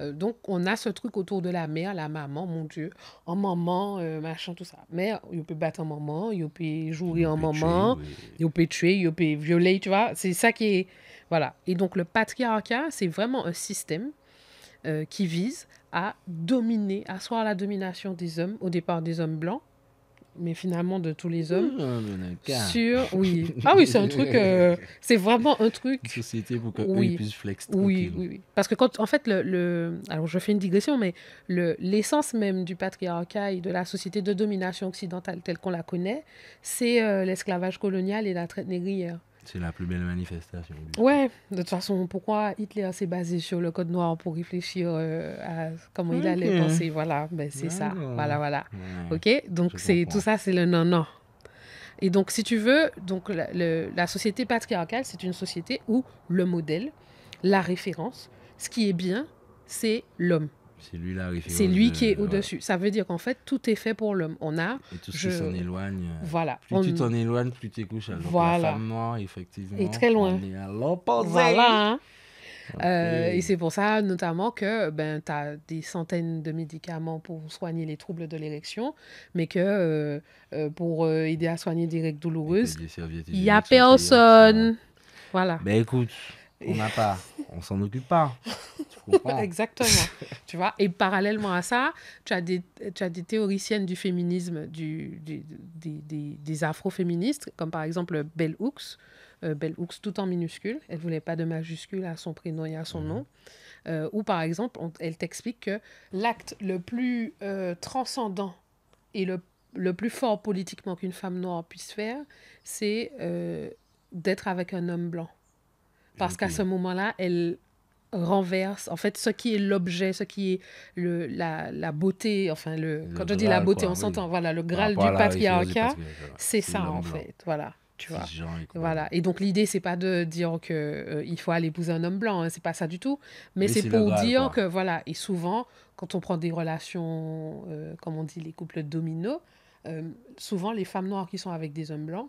B: Euh, donc, on a ce truc autour de la mère, la maman, mon Dieu, en maman, euh, machin, tout ça. Mère, il peut battre en maman, il peut jouer en maman, il peut tuer, il peut violer, tu vois. C'est ça qui est voilà. Et donc le patriarcat, c'est vraiment un système euh, qui vise à dominer, à asseoir la domination des hommes, au départ des hommes blancs, mais finalement de tous les hommes ah, sur oui ah oui c'est un truc euh, c'est vraiment un truc une société pour plus oui. flex oui, oui, oui parce que quand en fait le, le... alors je fais une digression mais le l'essence même du patriarcat et de la société de domination occidentale telle qu'on la connaît c'est euh, l'esclavage colonial et la traite négrière
A: c'est la plus belle manifestation.
B: Ouais, de toute façon, pourquoi Hitler s'est basé sur le code noir pour réfléchir euh, à comment il allait penser Voilà, ben, c'est ça. Voilà, voilà. ok, donc c'est tout ça, c'est le non-non. Et donc, si tu veux, donc le, la société patriarcale, c'est une société où le modèle, la référence, ce qui est bien, c'est
A: l'homme. C'est lui qui est au-dessus.
B: Ça veut dire qu'en fait, tout est fait pour l'homme. On a. Et tout ce qui s'en éloigne. Euh, voilà. Plus tu t'en
A: éloignes, plus tu couches. voilà. la femme effectivement. Et très loin. On est à l'opposé. Hein.
B: Euh, et c'est pour ça, notamment, que ben, tu as des centaines de médicaments pour soigner les troubles de l'érection, mais que euh, pour aider à soigner des règles douloureuses, il n'y a personne. Voilà. Ben
A: écoute, on n'a pas, on s'en occupe pas.
B: Exactement. tu vois. Et parallèlement à ça, tu as des, tu as des théoriciennes du féminisme, du, des, des, des afroféministes, comme par exemple Bell Hooks, euh, Belle Hooks tout en minuscule. Elle voulait pas de majuscule à son prénom et à son mhm. nom. Euh, ou par exemple, elle t'explique que l'acte le plus euh, transcendant et le, le, plus fort politiquement qu'une femme noire puisse faire, c'est d'être avec un homme blanc. Parce qu'à ce moment-là, elle renverse, en fait, ce qui est l'objet, ce qui est le, la, la beauté, enfin, le, quand je dis la beauté, on s'entend, voilà, le Graal du patriarcat, c'est ça, en fait, voilà. Tu vois. Voilà. Et donc l'idée c'est pas de dire que euh, il faut aller épouser un homme blanc, Ce hein, c'est pas ça du tout, mais, c'est pour dire que voilà. Et souvent quand on prend des relations, euh, comme on dit les couples dominos, euh, souvent les femmes noires qui sont avec des hommes blancs,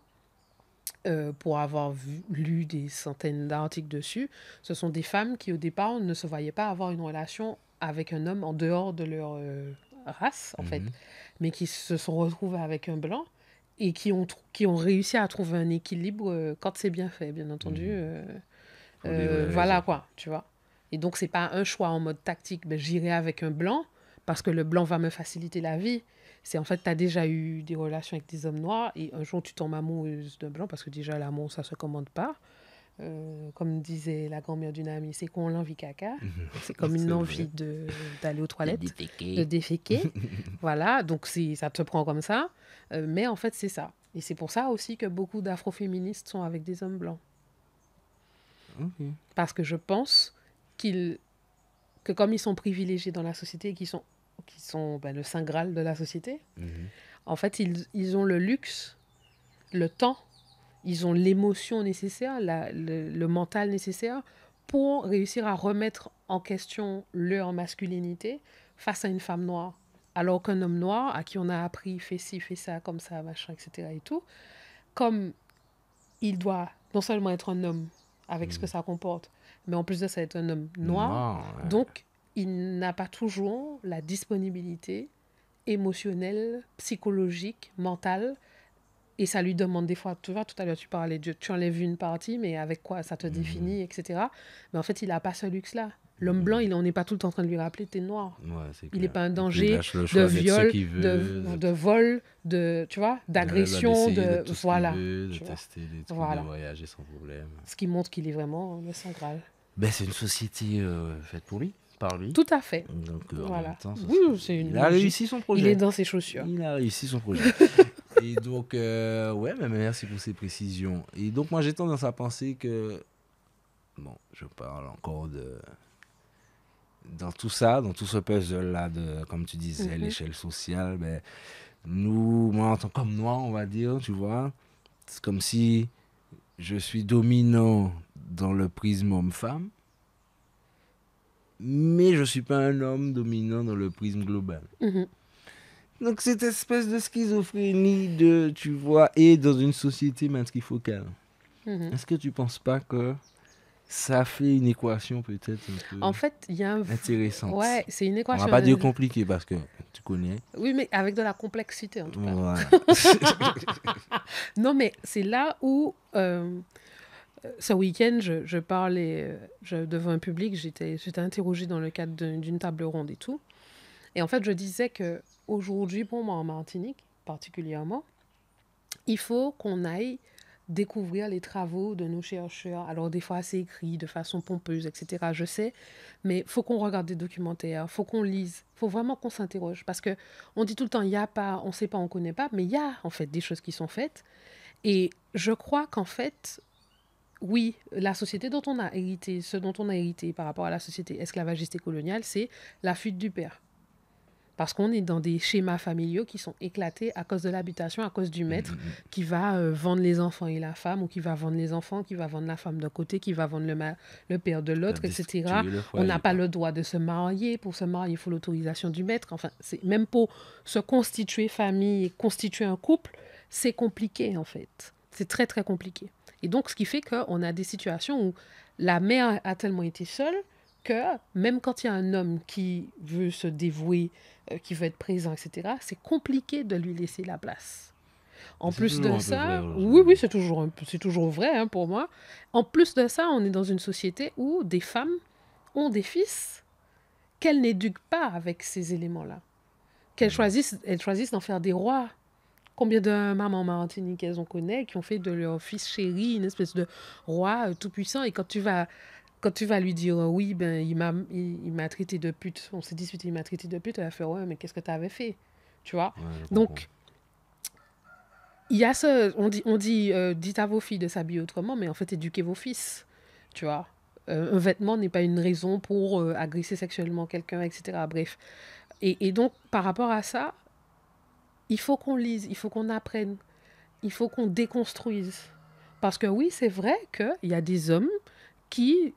B: euh, pour avoir lu des centaines d'articles dessus, ce sont des femmes qui au départ ne se voyaient pas avoir une relation avec un homme en dehors de leur euh, race, en fait, mhm. mais qui se sont retrouvées avec un blanc et qui ont, qui ont réussi à trouver un équilibre euh, quand c'est bien fait, bien entendu. Mhm. voilà quoi, tu vois. Et donc, c'est pas un choix en mode tactique, ben, j'irai avec un blanc parce que le blanc va me faciliter la vie c'est en fait, tu as déjà eu des relations avec des hommes noirs et un jour tu tombes amoureuse de blanc parce que déjà l'amour, ça se commande pas. Euh, comme disait la grand-mère d'une amie, c'est qu'on l'envie caca.
C: C'est comme une envie
B: d'aller aux toilettes, de déféquer. voilà, donc ça te prend comme ça. Euh, mais en fait, c'est ça. Et c'est pour ça aussi que beaucoup d'afroféministes sont avec des hommes blancs. Parce que je pense qu'ils que comme ils sont privilégiés dans la société et qu'ils sont qui sont ben, le saint graal de la société. Mhm. En fait, ils, ils, ont le luxe, le temps, ils ont l'émotion nécessaire, la, le, mental nécessaire pour réussir à remettre en question leur masculinité face à une femme noire. Alors qu'un homme noir, à qui on a appris fait ci, fait ça, comme ça, machin, etc. et tout, comme il doit non seulement être un homme avec ce mhm. que ça comporte, mais en plus de ça, être un homme noir, donc il n'a pas toujours la disponibilité émotionnelle, psychologique, mentale. Et ça lui demande des fois, tu vois, tout à l'heure tu parlais, de, tu enlèves une partie, mais avec quoi ça te mhm. définit, etc. Mais en fait, il n'a pas ce luxe-là. L'homme mhm. blanc, il, on n'est pas tout le temps en train de lui rappeler t'es noir. il n'est pas un danger de viol, de, vol, de tu vois, d'agression, de, voilà. tester sans problème. Ce qui montre qu'il est vraiment le central
A: ben, c'est une société euh, faite pour lui par lui. Tout à fait. Donc, euh, c'est Il a réussi son projet. Il est dans ses chaussures. Il a réussi son projet. et donc, euh, ouais, mais merci pour ces précisions. Et donc, moi, j'ai tendance à penser que. Bon, je parle encore de. Dans tout ça, dans tout ce puzzle-là, de, comme tu disais, mhm. l'échelle sociale, mais ben, nous, moi, en tant que noir, on va dire, tu vois, c'est comme si je suis dominant dans le prisme homme-femme mais je ne suis pas un homme dominant dans le prisme global. Mhm. Donc cette espèce de schizophrénie de, tu vois, et dans une société matrifocale, mhm. est-ce que tu ne penses pas que ça fait une équation peut-être un peu en fait, y a un... intéressante. Ouais, c'est une équation. On va pas dire compliqué parce que tu connais.
B: Oui, mais avec de la complexité en tout cas. non, mais c'est là où... Euh, ce week-end, je, parlais euh, je, devant un public, j'étais interrogée dans le cadre d'une table ronde et tout. Et en fait, je disais que aujourd'hui, pour moi, en Martinique particulièrement, il faut qu'on aille découvrir les travaux de nos chercheurs. Alors des fois c'est écrit de façon pompeuse, etc. Je sais, mais faut qu'on regarde des documentaires, faut qu'on lise, faut vraiment qu'on s'interroge parce que on dit tout le temps il n'y a pas, on ne sait pas, on ne connaît pas, mais il y a en fait des choses qui sont faites. Et je crois qu'en fait oui, la société dont on a hérité, ce dont on a hérité par rapport à la société esclavagiste et coloniale, c'est la fuite du père. Parce qu'on est dans des schémas familiaux qui sont éclatés à cause de l'habitation, à cause du mhm. maître qui va euh, vendre les enfants et la femme, ou qui va vendre les enfants, qui va vendre la femme d'un côté, qui va vendre le, père de l'autre, etc. On n'a pas le droit de se marier. Pour se marier, il faut l'autorisation du maître. Enfin, c'est même pour se constituer famille, et constituer un couple, c'est compliqué en fait. C'est très très compliqué. Et donc, ce qui fait qu'on a des situations où la mère a tellement été seule que même quand il y a un homme qui veut se dévouer, euh, qui veut être présent, etc., c'est compliqué de lui laisser la place. En plus de ça, oui, oui, c'est toujours, c'est toujours vrai hein, pour moi. En plus de ça, on est dans une société où des femmes ont des fils qu'elles n'éduquent pas avec ces éléments-là. Qu'elles mmh. choisissent, elles choisissent d'en faire des rois Combien de mamans martiniquaises on connaît qui ont fait de leur fils chéri une espèce de roi euh, tout-puissant et quand tu vas quand tu vas lui dire euh, oui, ben il m'a il, m'a traité de pute, on s'est disputé, il m'a traité de pute, elle va faire « ouais, mais qu'est-ce que tu avais fait Tu vois Donc il y a ce on dit on dit euh, dites à vos filles de s'habiller autrement, mais en fait éduquez vos fils, tu vois. un vêtement n'est pas une raison pour agresser sexuellement quelqu'un, etc. Bref. Et, et, donc, par rapport à ça, il faut qu'on lise, il faut qu'on apprenne, il faut qu'on déconstruise. Parce que oui, c'est vrai qu'il y a des hommes qui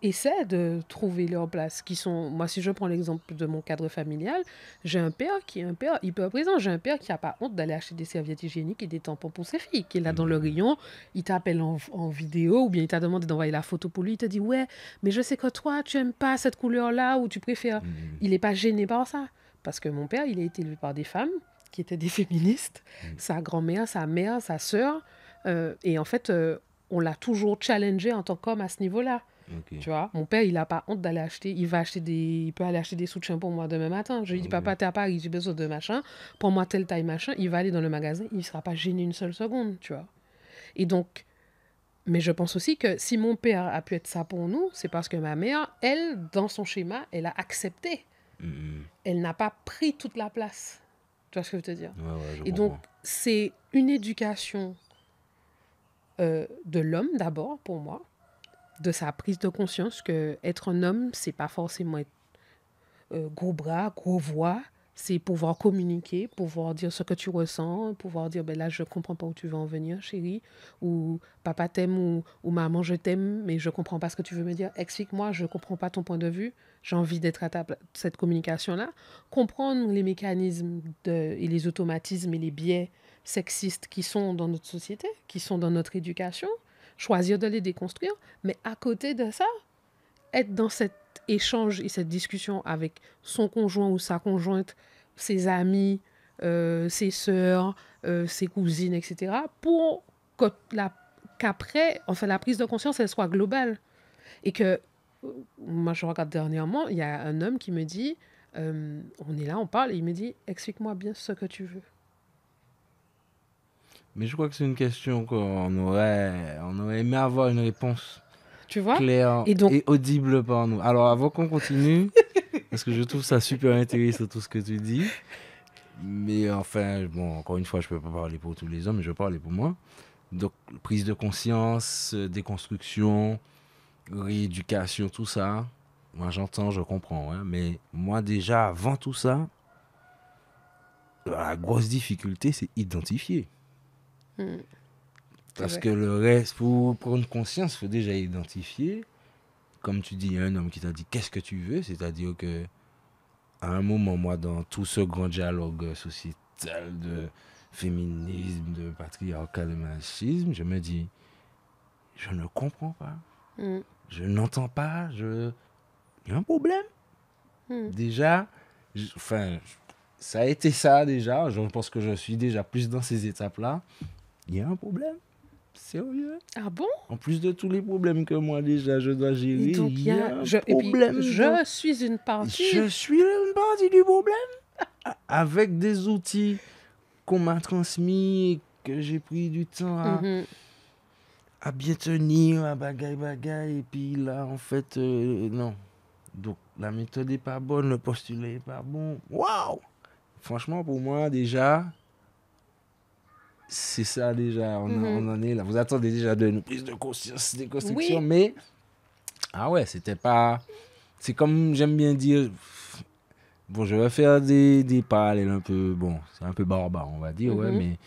B: essaient de trouver leur place, qui sont... Moi, si je prends l'exemple de mon cadre familial, j'ai un père qui est un père hyper présent. J'ai un père qui n'a pas honte d'aller acheter des serviettes hygiéniques et des tampons pour ses filles, qui est là dans le mmh. rayon, il t'appelle en, en, vidéo ou bien il t'a demandé d'envoyer la photo pour lui, il te dit, ouais, mais je sais que toi, tu n'aimes pas cette couleur-là ou tu préfères... Mmh. Il n'est pas gêné par ça. Parce que mon père, il a été élevé par des femmes qui étaient des féministes, mm. sa grand-mère, sa mère, sa sœur. Euh, et en fait, euh, on l'a toujours challengé en tant qu'homme à ce niveau-là. Tu vois, mon père, il n'a pas honte d'aller acheter, il va acheter des, il peut aller acheter des soutiens pour moi demain matin. Je lui dis, papa, t'es à Paris, j'ai besoin de machin, pour moi, telle taille, machin. Il va aller dans le magasin, il ne sera pas gêné une seule seconde, tu vois. Et donc, mais je pense aussi que si mon père a pu être ça pour nous, c'est parce que ma mère, elle, dans son schéma, elle a accepté. Mm, mm. Elle n'a pas pris toute la place. Tu vois ce que je veux te dire Et donc, c'est une éducation euh, de l'homme d'abord, pour moi, de sa prise de conscience que être un homme, c'est pas forcément être euh, gros bras, gros voix, c'est pouvoir communiquer, pouvoir dire ce que tu ressens, pouvoir dire ben là je comprends pas où tu veux en venir chérie ou papa t'aime ou, ou maman je t'aime mais je comprends pas ce que tu veux me dire, explique-moi, je comprends pas ton point de vue j'ai envie d'être à table, cette communication-là. Comprendre les mécanismes de, et les automatismes et les biais sexistes qui sont dans notre société, qui sont dans notre éducation, choisir de les déconstruire, mais à côté de ça, être dans cet échange et cette discussion avec son conjoint ou sa conjointe, ses amis, euh, ses sœurs, euh, ses cousines, etc., pour qu'après, enfin, la prise de conscience, elle soit globale. Et que moi je regarde dernièrement, il y a un homme qui me dit, euh, on est là, on parle, et il me dit, explique-moi bien ce que tu veux.
A: Mais je crois que c'est une question qu'on aurait, on aurait aimé avoir une réponse tu vois claire et, donc... et audible par nous. Alors avant qu'on continue, parce que je trouve ça super intéressant tout ce que tu dis, mais enfin, bon, encore une fois, je peux pas parler pour tous les hommes, mais je parler pour moi. Donc, prise de conscience, euh, déconstruction, rééducation, tout ça, moi j'entends, je comprends. Hein. mais moi déjà, avant tout ça, la grosse difficulté, c'est identifier. Hmm. Parce que le reste, pour prendre conscience, il faut déjà identifier. Comme tu dis, il y a un homme qui t'a dit qu'est-ce que tu veux, c'est-à-dire que à un moment, moi, dans tout ce grand dialogue sociétal de féminisme, de patriarcat, de machisme, je me dis, je ne comprends pas. Hmm je n'entends pas, je... il y a un problème. Hmm. Déjà, ça a été ça déjà, je pense que je suis déjà plus dans ces étapes-là. Il y a un problème. Sérieux Ah bon En plus de tous les problèmes que moi déjà je dois gérer, il y je, problème. je
B: suis une partie. Je suis une partie du problème.
A: Avec des outils qu'on m'a transmis, que j'ai pris du temps à... Mhm à bien tenir, à bagaille, bagaille. Et puis là, en fait, euh, non. Donc, la méthode n'est pas bonne, le postulat n'est pas bon. Waouh! Franchement, pour moi, déjà, c'est ça déjà. Mhm. On, en est là. Vous attendez déjà de une prise de conscience, des constructions, mais. Ah ouais, c'était pas. C'est comme j'aime bien dire. Bon, je vais faire des, des parallèles un peu. Bon, c'est un peu barbare, on va dire, ouais, mhm. mais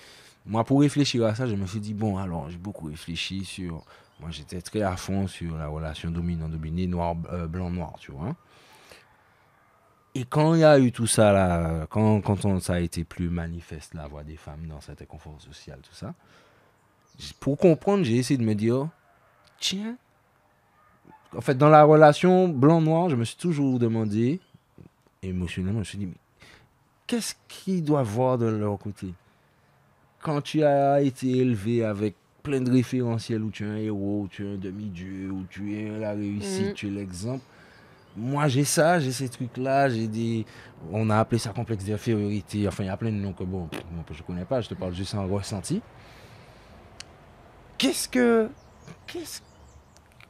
A: moi, pour réfléchir à ça, je me suis dit, bon, alors, j'ai beaucoup réfléchi sur. Moi, j'étais très à fond sur la relation dominant-dominé, noir-blanc-noir, euh, tu vois. Et quand il y a eu tout ça, là, quand, ça a été plus manifeste, la voix des femmes dans cet inconfort social, tout ça, pour comprendre, j'ai essayé de me dire, tiens, en fait, dans la relation blanc-noir, je me suis toujours demandé, émotionnellement, je me suis dit, mais qu'est-ce qu'ils doivent voir de leur côté quand tu as été élevé avec plein de référentiels où tu es un héros, où tu es un demi-dieu, où tu es la réussite, mhm. tu es l'exemple, moi j'ai ça, j'ai ces trucs-là, j'ai des... On a appelé ça complexe d'infériorité, enfin il y a plein de noms que bon, je connais pas, je te parle juste en ressenti. Qu'est-ce que... Qu'est-ce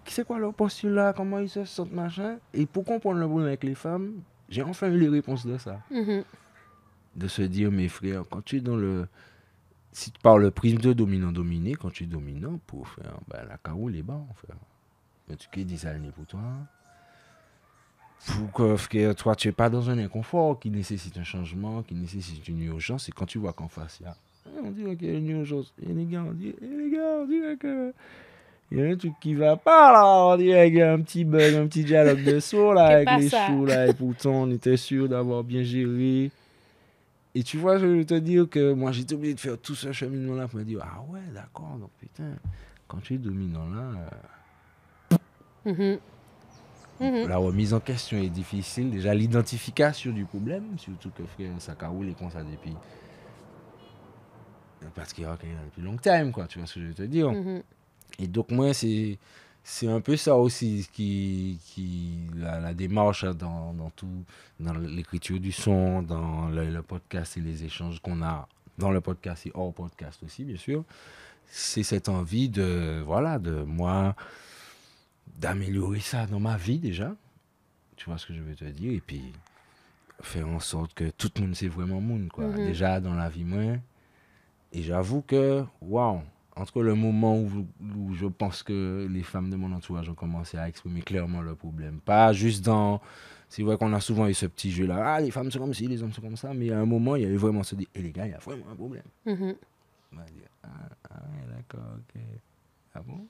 A: c'est quoi leur postulat, comment ils se sentent, machin. Et pour comprendre le problème avec les femmes, j'ai enfin eu les réponses de ça. Mhm. De se dire, mes frères, quand tu es dans le, si tu parles le prisme de dominant-dominé, quand tu es dominant, pour faire ben, la caroule est bas, frère. Mais tu es pour toi. Pour que, toi, tu n'es pas dans un inconfort qui nécessite un changement, qui nécessite une urgence. Et quand tu vois qu'en face, il y a. Eh, on dirait qu'il y a une urgence. Eh, les gars, on eh, les gars, on que. Il y a un truc qui va pas là, on dirait qu'il y a un petit bug, un petit dialogue de saut là avec les choux là, et pourtant on était sûr d'avoir bien géré. Et tu vois, je vais te dire que moi, j'étais obligé de faire tout ce cheminement-là pour me dire, ah ouais, d'accord, donc putain, quand tu es dominant là,
C: euh, mhm. mhm. la
A: remise en question est difficile. Déjà, l'identification du problème, surtout que frère Sakaou les ça depuis. Parce qu'il y a depuis longtemps, quoi, tu vois ce que je veux te dire. Mhm. Et donc, moi, c'est c'est un peu ça aussi qui, qui la, démarche hein, dans, dans, tout, dans l'écriture du son, dans le, podcast et les échanges qu'on a dans le podcast et hors podcast aussi, bien sûr. C'est cette envie de, voilà, de moi, d'améliorer ça dans ma vie déjà. Tu vois ce que je veux te dire? Et puis, faire en sorte que tout le monde, c'est vraiment monde, quoi. Mm-hmm. Déjà dans la vie, moi. Et j'avoue que, waouh! entre le moment où, je pense que les femmes de mon entourage ont commencé à exprimer clairement leurs problème. pas juste dans. C'est vrai qu'on a souvent eu ce petit jeu-là. Ah, les femmes sont comme ci, les hommes sont comme ça. Mais à un moment, il y avait vraiment ce dit et les gars, il y a vraiment un problème.
C: Mm-hmm. On va
A: dire Ah, ah d'accord, ok. Ah bon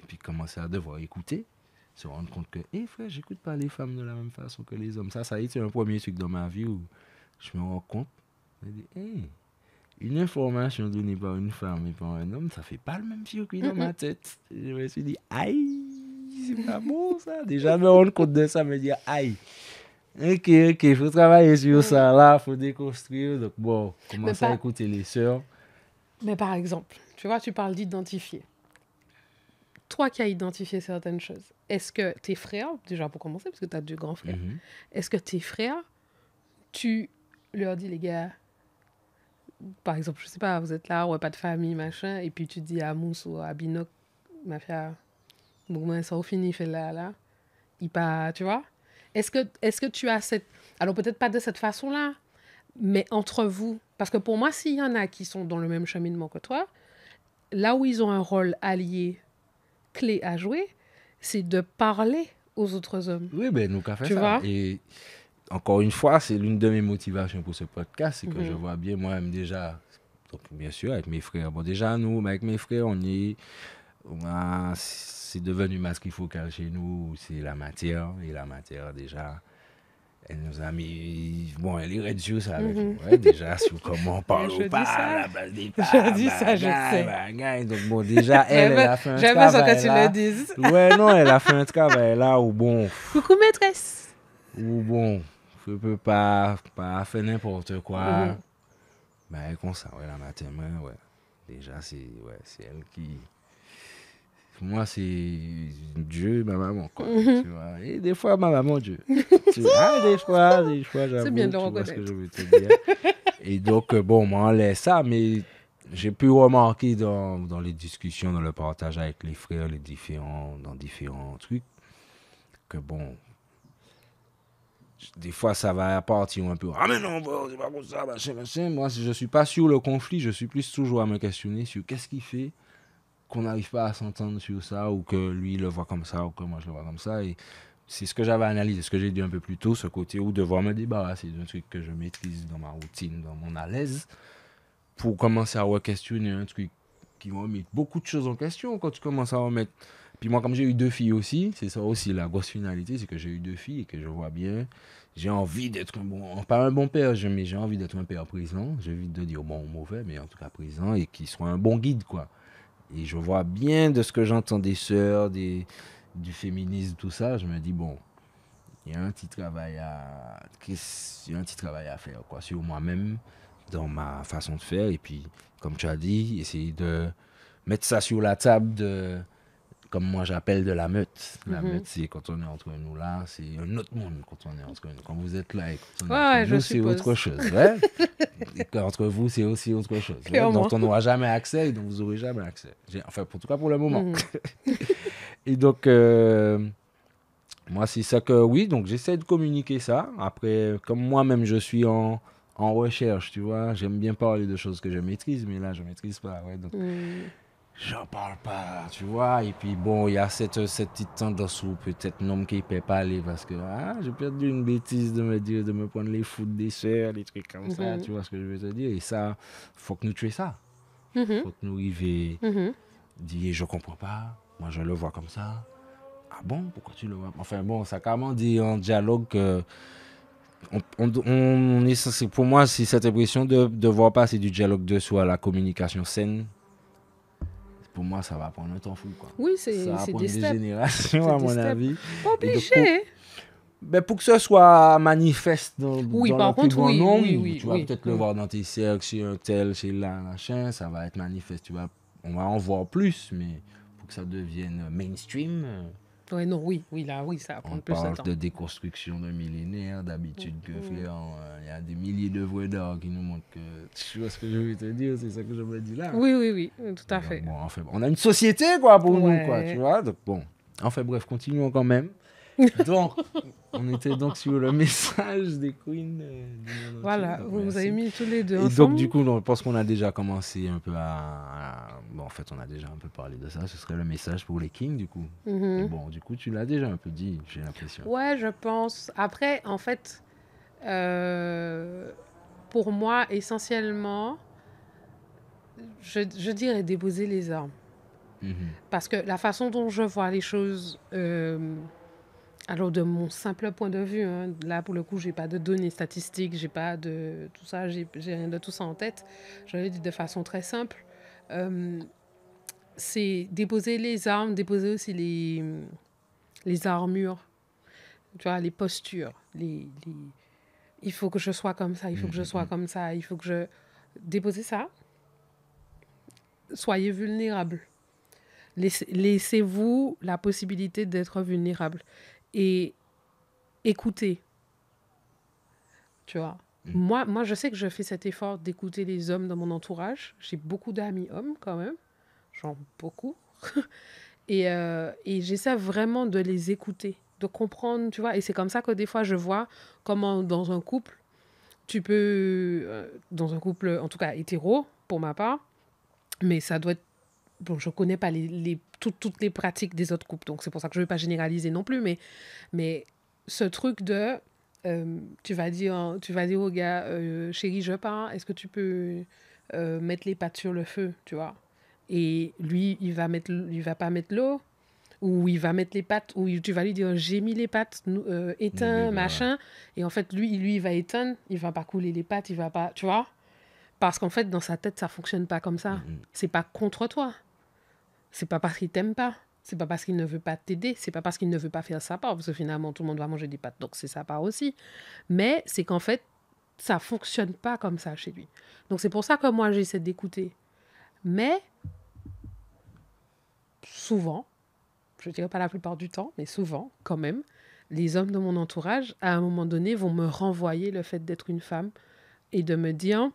A: Et puis commencer à devoir écouter, se rendre compte que Eh frère, j'écoute pas les femmes de la même façon que les hommes. Ça, ça a été un premier truc dans ma vie où je me rends compte. Je me dis Hé, eh, une information donnée par une femme et par un homme, ça fait pas le même circuit dans ma tête. Je me suis dit, aïe, c'est pas bon ça. Déjà, me rendre compte de ça, me dire, aïe. Ok, ok, il faut travailler sur ça là, il faut déconstruire. Donc, bon, commencer à écouter les sœurs.
B: Mais par exemple, tu vois, tu parles d'identifier. Toi qui as identifié certaines choses, est-ce que tes frères, déjà pour commencer, parce que tu as deux grands frères, mhm. est-ce que tes frères, tu leur dis, les gars, par exemple, je sais pas, vous êtes là, ouais, pas de famille, machin, et puis tu dis à Mousse à Binoc, ma fille, bon, ben, ça au fini, fait là, là, il pas, tu vois. Est-ce que, est que tu as cette. Alors, peut-être pas de cette façon-là, mais entre vous. Parce que pour moi, s'il y en a qui sont dans le même cheminement que toi, là où ils ont un rôle allié clé à jouer, c'est de parler aux autres hommes. Oui, ben, nous, qu'à faire ça. Vois?
A: Et encore une fois, c'est l'une de mes motivations pour ce podcast, c'est que je mhm. vois bien moi-même déjà, donc bien sûr avec mes frères, bon déjà nous, mais avec mes frères, on est, c'est devenu masque faut chez nous, c'est la matière, et la matière déjà, elle nous a mis, bon, elle est réduite avec mhm. déjà, sur comment on parle ou pas, la des pas, Je dis ça, je sais. Bagaille. Donc bon, déjà, elle, elle a fait un travail ça que tu le dises. Ouais, non, elle a fait un travail là où bon... Coucou maîtresse. Ou bon... Je peux pas, pas faire n'importe quoi. Mhm. Ben, bah, comme ça, ouais, la matinée, ouais. Déjà, c'est ouais, elle qui. Moi, c'est Dieu, ma maman, quoi. Mhm. tu vois. Et des fois, ma maman, Dieu. tu vois, ah, des fois, des fois, j'avoue. C'est ce que je veux te dire. Et donc, euh, bon, on laisse ça, mais j'ai pu remarquer dans, dans, les discussions, dans le partage avec les frères, les différents, dans différents trucs, que bon, des fois, ça va partir un peu. Ah, mais non, c'est pas pour ça, machin, machin. Moi, je suis pas sur le conflit, je suis plus toujours à me questionner sur qu'est-ce qui fait qu'on n'arrive pas à s'entendre sur ça, ou que lui le voit comme ça, ou que moi je le vois comme ça. Et c'est ce que j'avais analysé, ce que j'ai dit un peu plus tôt, ce côté où devoir me débarrasser d'un truc que je maîtrise dans ma routine, dans mon à l'aise, pour commencer à re-questionner un truc qui remettre beaucoup de choses en question quand tu commences à remettre puis moi, comme j'ai eu deux filles aussi, c'est ça aussi la grosse finalité, c'est que j'ai eu deux filles et que je vois bien. J'ai envie d'être un bon, pas un bon père, mais j'ai envie d'être un père présent. J'ai envie de dire bon ou mauvais, mais en tout cas présent et qu'il soit un bon guide, quoi. Et je vois bien de ce que j'entends des sœurs, des, du féminisme, tout ça. Je me dis bon, il y a un petit travail à, y a un petit travail à faire, quoi, sur moi-même, dans ma façon de faire. Et puis, comme tu as dit, essayer de mettre ça sur la table de comme moi j'appelle de la meute. La mhm. meute, c'est quand on est entre nous là, c'est un autre monde quand on est entre nous. Quand vous êtes là et quand est entre nous, c'est autre chose. et entre vous, c'est aussi autre chose. Dont on n'aura jamais accès et dont vous n'aurez jamais accès. Enfin, en tout cas pour le moment. Mhm. et donc, euh, moi, c'est ça que oui, donc j'essaie de communiquer ça. Après, comme moi-même, je suis en en recherche, tu vois. J'aime bien parler de choses que je maîtrise, mais là, je maîtrise pas. Ouais, donc,
C: mhm j'en
A: parle pas, tu vois. Et puis bon, il y a cette, cette petite tendance où peut-être un homme qui peut pas aller parce que ah, j'ai perdu une bêtise de me dire, de me prendre les foutes des soeurs, des trucs comme ça, mhm. tu vois ce que je veux te dire. Et ça, faut que nous tuer ça. Il mhm. Faut que nous arrivions, mm dire je comprends pas, moi je le vois comme ça. Ah bon, pourquoi tu le vois Enfin bon, ça carrément dit en dialogue que. On, pour moi, c'est cette impression de devoir passer du dialogue de soi à la communication saine pour moi, ça va prendre un temps fou. Quoi. Oui, c'est Ça va prendre des, générations, à mon avis. Obligé. mais ben, pour que ce soit manifeste dans, oui, dans par le contre, grand oui, nombre, tu vas peut-être le voir dans tes cercles, chez un tel, chez là, machin, ça va être manifeste. Tu vas, on va en voir plus, mais pour que ça devienne mainstream, euh,
B: Ouais, non, oui, oui, là, oui, ça prend plus de temps. On parle de
A: déconstruction de millénaire, d'habitude, que mm, mm. Euh, il y a des milliers de d'or d'art qui nous montrent que. Tu vois ce que je veux te dire, c'est ça que je me dire là. Oui,
B: oui, oui, tout à fait. Bon, enfin, on
A: a une société, quoi, pour nous, quoi, tu vois. Donc, bon, enfin, bref, continuons quand même. donc, on était donc sur le message des Queens. Euh,
B: voilà, vous vous avez mis tous les deux ensemble. donc, du
A: coup, je pense qu'on a déjà commencé un peu à, Bon, en fait, on a déjà un peu parlé de ça. Ce serait le message pour les Kings, du coup. Mhm. bon, du coup, tu l'as déjà un peu dit, j'ai l'impression.
B: Ouais, je pense. Après, en fait, euh, pour moi, essentiellement, je, dirais déposer les armes. Mhm. Parce que la façon dont je vois les choses. Euh, alors, de mon simple point de vue, hein, là pour le coup, j'ai pas de données statistiques, j'ai pas de tout ça, j'ai rien de tout ça en tête. Je l'ai dit de façon très simple. Euh, c'est déposer les armes, déposer aussi les, les armures, tu vois, les postures. Les, les, Il faut que je sois comme ça, il faut que je sois mm, mm, mm. comme ça, il faut que je. Déposer ça. Soyez vulnérable. Laissez-vous la possibilité d'être vulnérable et écouter. Tu vois mm. moi, moi, je sais que je fais cet effort d'écouter les hommes dans mon entourage. J'ai beaucoup d'amis hommes quand même. Genre beaucoup. et, euh, et j'essaie vraiment de les écouter, de comprendre, tu vois. Et c'est comme ça que des fois, je vois comment dans un couple, tu peux, euh, dans un couple, en tout cas hétéro, pour ma part, mais ça doit être bon, je ne connais pas les, toutes les pratiques des autres couples, donc c'est pour ça que je ne vais pas généraliser non plus, mais, mais ce truc de... Euh, tu vas dire tu vas dire au gars chéri euh, chérie je pars est-ce que tu peux euh, mettre les pattes sur le feu tu vois et lui il va mettre il va pas mettre l'eau ou il va mettre les pattes ou tu vas lui dire j'ai mis les pattes éteins, bah machin et en fait lui lui il va éteindre il va pas couler les pattes il va pas tu vois parce qu'en fait dans sa tête ça fonctionne pas comme ça mm-hmm. c'est pas contre toi c'est pas parce qu'il t'aime pas. C'est pas parce qu'il ne veut pas t'aider. C'est pas parce qu'il ne veut pas faire sa part. Parce que finalement, tout le monde va manger des pâtes. Donc, c'est sa part aussi. Mais c'est qu'en fait, ça fonctionne pas comme ça chez lui. Donc, c'est pour ça que moi, j'essaie d'écouter. Mais, souvent, je dirais pas la plupart du temps, mais souvent, quand même, les hommes de mon entourage, à un moment donné, vont me renvoyer le fait d'être une femme et de me dire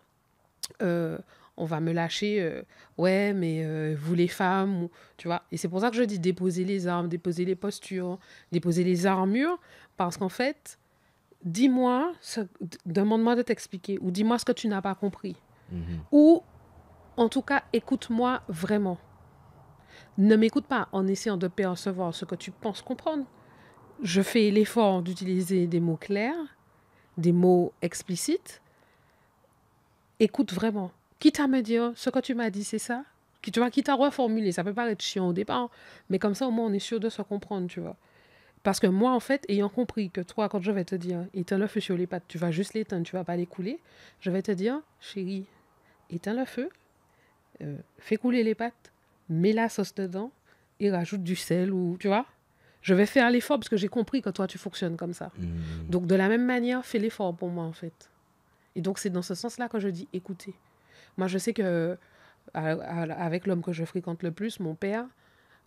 B: euh, on va me lâcher, euh, ouais, mais euh, vous les femmes, tu vois. Et c'est pour ça que je dis déposer les armes, déposer les postures, déposer les armures, parce qu'en fait, dis-moi, demande-moi de t'expliquer, ou dis-moi ce que tu n'as pas compris. Mhm. Ou, en tout cas, écoute-moi vraiment. Ne m'écoute pas en essayant de percevoir ce que tu penses comprendre. Je fais l'effort d'utiliser des mots clairs, des mots explicites. Écoute vraiment quitte à me dire ce que tu m'as dit, c'est ça. Tu vois, quitte à reformuler, ça peut paraître chiant au départ, mais comme ça, au moins, on est sûr de se comprendre, tu vois. Parce que moi, en fait, ayant compris que toi, quand je vais te dire éteins le feu sur les pattes, tu vas juste l'éteindre, tu vas pas les couler, je vais te dire chérie, éteins le feu, euh, fais couler les pâtes, mets la sauce dedans et rajoute du sel ou, tu vois. Je vais faire l'effort parce que j'ai compris que toi, tu fonctionnes comme ça. Mmh. Donc, de la même manière, fais l'effort pour moi, en fait. Et donc, c'est dans ce sens-là que je dis écoutez. Moi, je sais que avec l'homme que je fréquente le plus, mon père,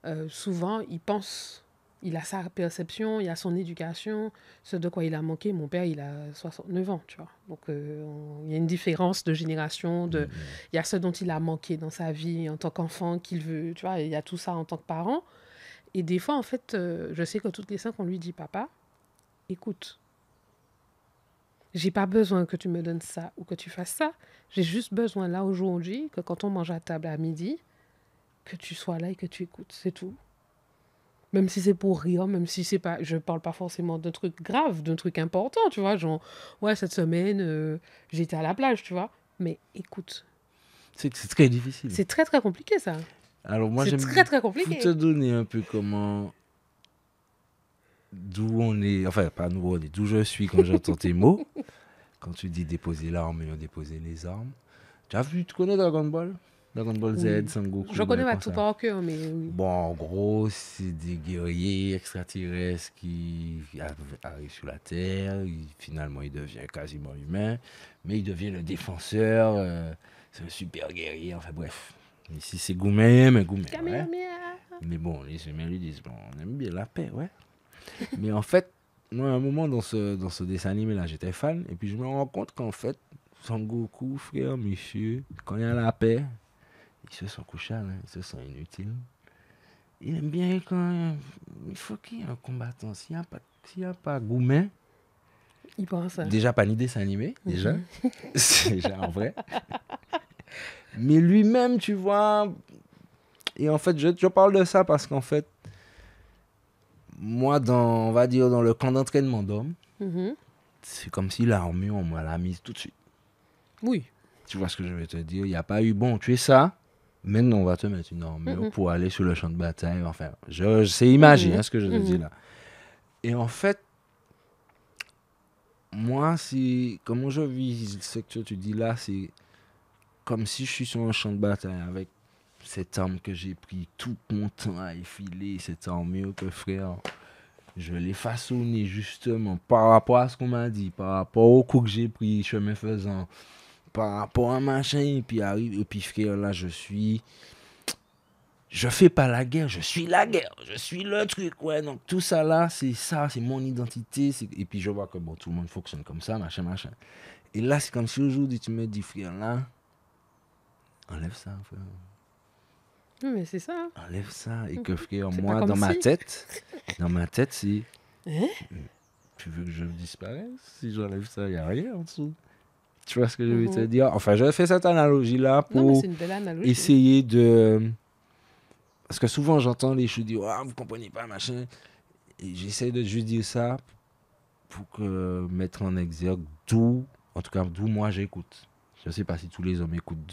B: euh, souvent, il pense. Il a sa perception, il a son éducation, ce de quoi il a manqué. Mon père, il a 69 ans, tu vois. Donc, euh, il y a une différence de génération. De, mm-hmm. il y a ce dont il a manqué dans sa vie en tant qu'enfant qu'il veut, tu vois. Il y a tout ça en tant que parent. Et des fois, en fait, euh, je sais que toutes les cinq, on lui dit, papa, écoute, j'ai pas besoin que tu me donnes ça ou que tu fasses ça. J'ai juste besoin là aujourd'hui que quand on mange à table à midi, que tu sois là et que tu écoutes, c'est tout. Même si c'est pour rire, même si c'est pas, je parle pas forcément d'un truc grave, d'un truc important, tu vois, genre ouais cette semaine euh, j'étais à la plage, tu vois, mais écoute.
A: C'est très difficile. C'est
B: très très compliqué ça. Alors moi j'aime. très très compliqué. te
A: donner un peu comment d'où on est, enfin pas nous, on est, d'où je suis quand j'entends tes mots, quand tu dis déposer l'arme, ils ont déposé les armes. Tu as vu, tu connais Dragon Ball Dragon Ball Z, Sangoku. Je connais pas tout par cœur, mais. Oui. Bon, en gros, c'est des guerriers extraterrestres qui arrivent sur la Terre. finalement, il devient quasiment humain, mais il devient le défenseur. Euh, c'est un super guerrier. Enfin, bref. Ici, c'est Goumen, mais Goumen. Mais bon, les humains lui disent bon, on aime bien la paix, ouais. Mais en fait, moi, à un moment dans ce, dans ce dessin animé-là, j'étais fan. Et puis, je me rends compte qu'en fait, Sangoku, frère, monsieur, quand il y a la paix, ils se sont couchés, hein, ils se sont inutiles. Il aime bien quand euh, il faut qu'il y ait un combattant. S'il n'y a pas, goumet il pense hein. déjà pas ni dessin animé, déjà, c'est déjà en vrai. Mais lui-même, tu vois, et en fait, je, je parle de ça parce qu'en fait, moi, dans, on va dire, dans le camp d'entraînement d'hommes, mhm. c'est comme si l'armure, on m'a l'a mise tout de suite. Oui. Tu vois ce que je veux te dire Il n'y a pas eu, bon, tu es ça, maintenant on va te mettre une armure mhm. pour aller sur le champ de bataille. Enfin, je, je c'est imagé, mhm. hein, ce que je te dis là. Et en fait, moi, c'est, comment je vis ce que tu dis là, c'est comme si je suis sur un champ de bataille avec cette arme que j'ai pris tout mon temps à effiler, cette mieux que frère, je l'ai façonné justement par rapport à ce qu'on m'a dit, par rapport au coup que j'ai pris, chemin faisant, par rapport à machin, et puis arrive, et puis frère, là je suis. Je fais pas la guerre, je suis la guerre, je suis le truc, ouais. Donc tout ça là, c'est ça, c'est mon identité. Et puis je vois que bon, tout le monde fonctionne comme ça, machin, machin. Et là, c'est comme si aujourd'hui tu me dis, frère, là, enlève ça, frère. Mais c'est ça. Hein. Enlève ça et que frère, moi, dans ma tête, dans ma tête, si. Hein? Tu veux que je disparaisse Si j'enlève ça, il n'y a rien en dessous. Tu vois ce que je veux te mhm. dire Enfin, je fait cette analogie-là pour essayer de. Parce que souvent, j'entends les choses dire oh, vous comprenez pas, machin. Et j'essaie de juste dire ça pour mettre en exergue d'où, en tout cas, d'où moi j'écoute. Je ne sais pas si tous les hommes écoutent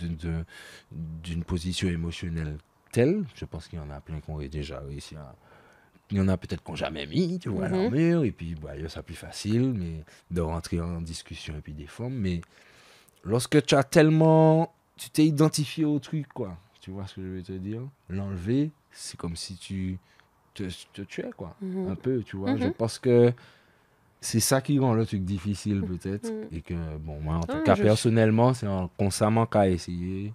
A: d'une position émotionnelle tel, je pense qu'il y en a plein qu'on ont déjà réussi à. Il y en a peut-être qu'on jamais mis, tu vois, mhm. et puis, bah, c'est plus facile mais de rentrer en discussion et puis des formes. Mais lorsque tu as tellement. Tu t'es identifié au truc, quoi. Tu vois ce que je veux te dire L'enlever, c'est comme si tu te, tuais, quoi. Mhm. Un peu, tu vois. Je mhm. pense que c'est ça qui rend le truc difficile peut-être et que bon moi en tout ah, cas personnellement c'est constamment qu'à essayer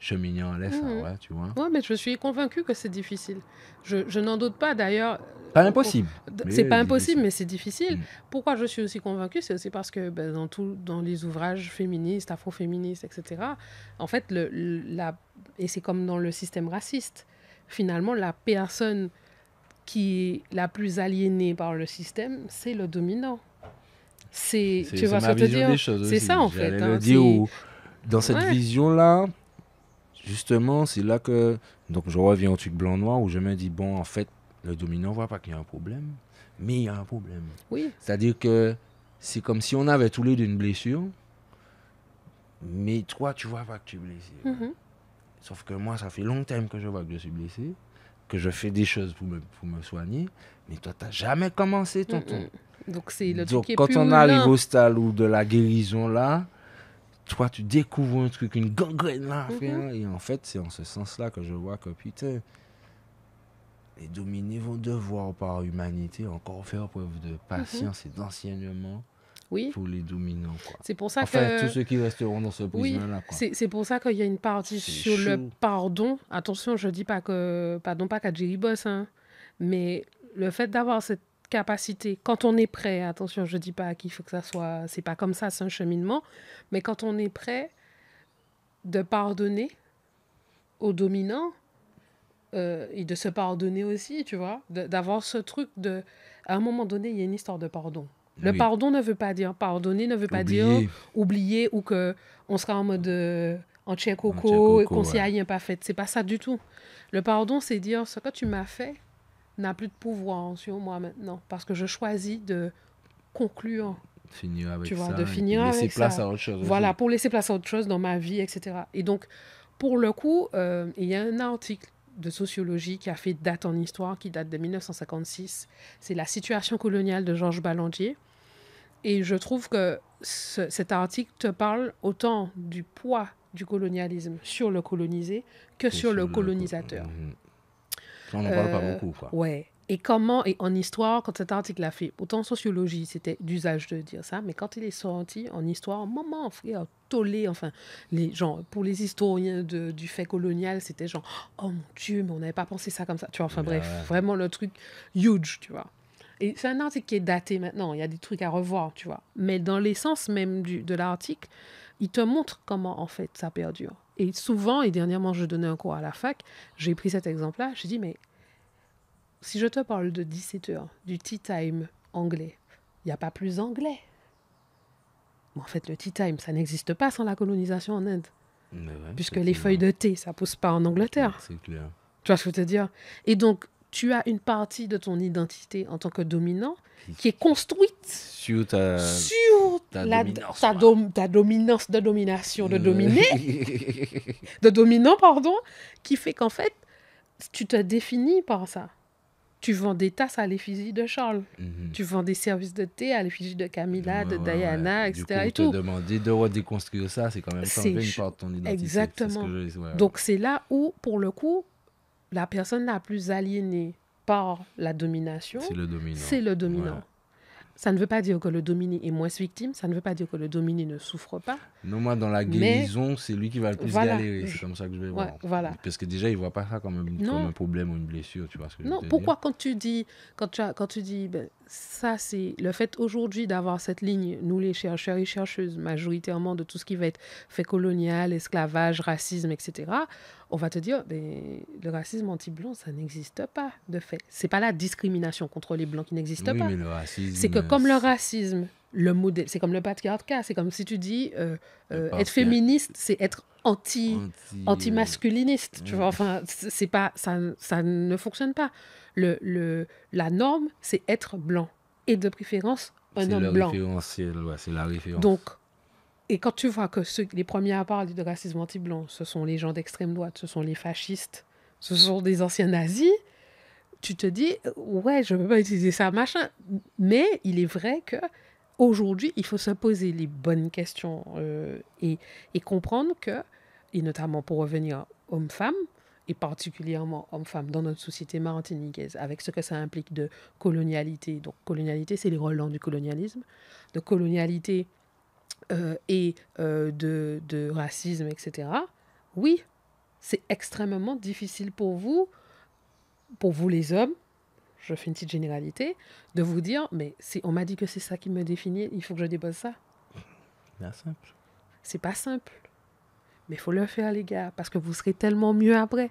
A: cheminant à l'est, mhm. tu vois.
B: Oui, mais je suis convaincue que c'est difficile. Je, n'en doute pas d'ailleurs. Euh,
A: pas impossible. C'est pas impossible,
B: mais c'est difficile. Mm. Pourquoi je suis aussi convaincue C'est aussi parce que ben, dans, tout, dans les ouvrages féministes, afroféministes, etc., en fait, le, la, et c'est comme dans le système raciste, finalement, la personne qui est la plus aliénée par le système, c'est le dominant. C'est, tu vois ce que dire C'est ça, en fait. Hein, dans cette
A: vision-là, justement, c'est là que. Donc, je reviens au truc blanc-noir où je me dis, bon, en fait, le dominant ne voit pas qu'il y a un problème, mais il y a un problème. Oui. C'est-à-dire que c'est comme si on avait tous les deux une blessure, mais toi, tu vois pas que tu es blessé. Mhm. Sauf que moi, ça fait longtemps que je vois que je suis blessé, que je fais des choses pour me, soigner, mais toi, tu n'as jamais commencé, tonton. Donc, quand on arrive au stade où de la guérison, là, toi, tu découvres un truc, une gangrène là, mhm. Et en fait, c'est en ce sens-là que je vois que putain, les dominés vont devoir, par humanité, encore faire preuve de mhm. patience et d'enseignement. Oui. Pour les dominants. C'est pour ça enfin, tous ceux qui resteront dans ce prisme-là.
B: c'est pour ça qu'il y a une partie sur le pardon. Attention, je dis pas que. Pardon, pas qu'à Boss, hein, mais le fait d'avoir cette capacité, quand on est prêt, attention, je ne dis pas qu'il faut que ça soit, c'est pas comme ça, c'est un cheminement, mais quand on est prêt de pardonner au dominant euh, et de se pardonner aussi, tu vois, d'avoir ce truc de, à un moment donné, il y a une histoire de pardon. Eh Le pardon ne veut pas dire pardonner, ne veut pas dire oublier ou que on sera en mode euh, en chien coco, qu'on s'y aille pas fait. C'est pas ça du tout. Le pardon, c'est dire ce que tu m'as fait, n'a plus de pouvoir sur moi maintenant parce que je choisis de conclure.
A: Finir avec tu vois, ça, de finir laisser avec place ça. à autre chose. Voilà,
B: pour laisser place à autre chose dans ma vie, etc. Et donc, pour le coup, euh, il y a un article de sociologie qui a fait date en histoire, qui date de 1956. C'est la situation coloniale de Georges Ballandier. Et je trouve que cet article te parle autant du poids du colonialisme sur le colonisé que sur, le, colonisateur. Mhm.
C: On n'en parle pas euh, beaucoup, quoi.
B: Ouais. Et comment, et en histoire, quand cet article l'a fait, autant en sociologie, c'était d'usage de dire ça, mais quand il est sorti en histoire, maman, frère, tollé, enfin, les gens, pour les historiens du fait colonial, c'était genre, oh mon Dieu, mais on n'avait pas pensé ça comme ça. Tu vois, enfin, bref, vraiment le truc huge, tu vois. Et c'est un article qui est daté maintenant, il y a des trucs à revoir, tu vois. Mais dans l'essence même du, de l'article, il te montre comment en fait ça perdure. Et souvent, et dernièrement, je donnais un cours à la fac, j'ai pris cet exemple-là, j'ai dit, mais si je te parle de 17 heures, du tea time anglais, il n'y a pas plus anglais. en fait, le tea time, ça n'existe pas sans la colonisation en Inde. puisque les feuilles de thé, ça pousse pas en Angleterre. C'est clair. Tu vois ce que je veux te dire Et donc, tu as une partie de ton identité en tant que dominant qui est construite
A: sur sur
B: ta, dominance, de domination, de euh. dominé, de dominant, pardon, qui fait qu'en fait, tu te définis par ça. Tu vends des tasses à l'effigie de Charles. Mhm. Tu vends des services de thé à l'effigie de Camilla, de Diana, etc. Du coup, et te
A: demander de redéconstruire ça, c'est quand même une part de ton identité. Exactement. Donc,
B: c'est là où, pour le coup, la personne la plus aliénée par la domination, C'est le dominant. Ça ne veut pas dire que le dominé est moins victime, ça ne veut pas dire que le dominé ne souffre pas.
A: Non, moi, dans la guérison, c'est lui qui va le plus voilà. galérer. C'est comme ça que je vais voir. Parce que déjà, il ne voit pas ça comme un, problème ou une blessure. Tu vois ce que non, je pourquoi dire?
B: quand tu dis, quand tu quand tu dis ben, ça, c'est le fait aujourd'hui d'avoir cette ligne, nous les chercheurs et chercheuses, majoritairement de tout ce qui va être fait colonial, esclavage, racisme, etc on va te dire, le racisme anti-blanc, ça n'existe pas, de fait. C'est pas la discrimination contre les blancs qui n'existe pas. C'est que comme le racisme, le modèle, c'est comme le patriarcat, c'est comme si tu dis euh, euh, être féministe, c'est être anti, anti, masculiniste, tu vois. Enfin, c'est pas, ça, ça ne fonctionne pas. la norme, c'est être blanc et de préférence un homme blanc.
A: C'est la référence. Donc
B: et quand tu vois que les premiers à parler de racisme anti-blanc, ce sont les gens d'extrême droite, ce sont les fascistes, ce sont des anciens nazis, tu te dis, euh, ouais, je ne peux pas utiliser ça, machin. Mais il est vrai que aujourd'hui, il faut se poser les bonnes questions euh, et, et, comprendre que, et notamment pour revenir homme-femme, et particulièrement homme-femme dans notre société martiniquaise, avec ce que ça implique de colonialité. Donc, colonialité, c'est les relents du colonialisme, de colonialité euh, et euh, de, de, racisme, etc., oui, c'est extrêmement difficile pour vous, pour vous les hommes, je fais une petite généralité, de vous dire, mais si on m'a dit que c'est ça qui me définit, il faut que je dépose ça. pas simple. C'est pas simple. Mais il faut le faire, les gars, parce que vous serez tellement mieux après.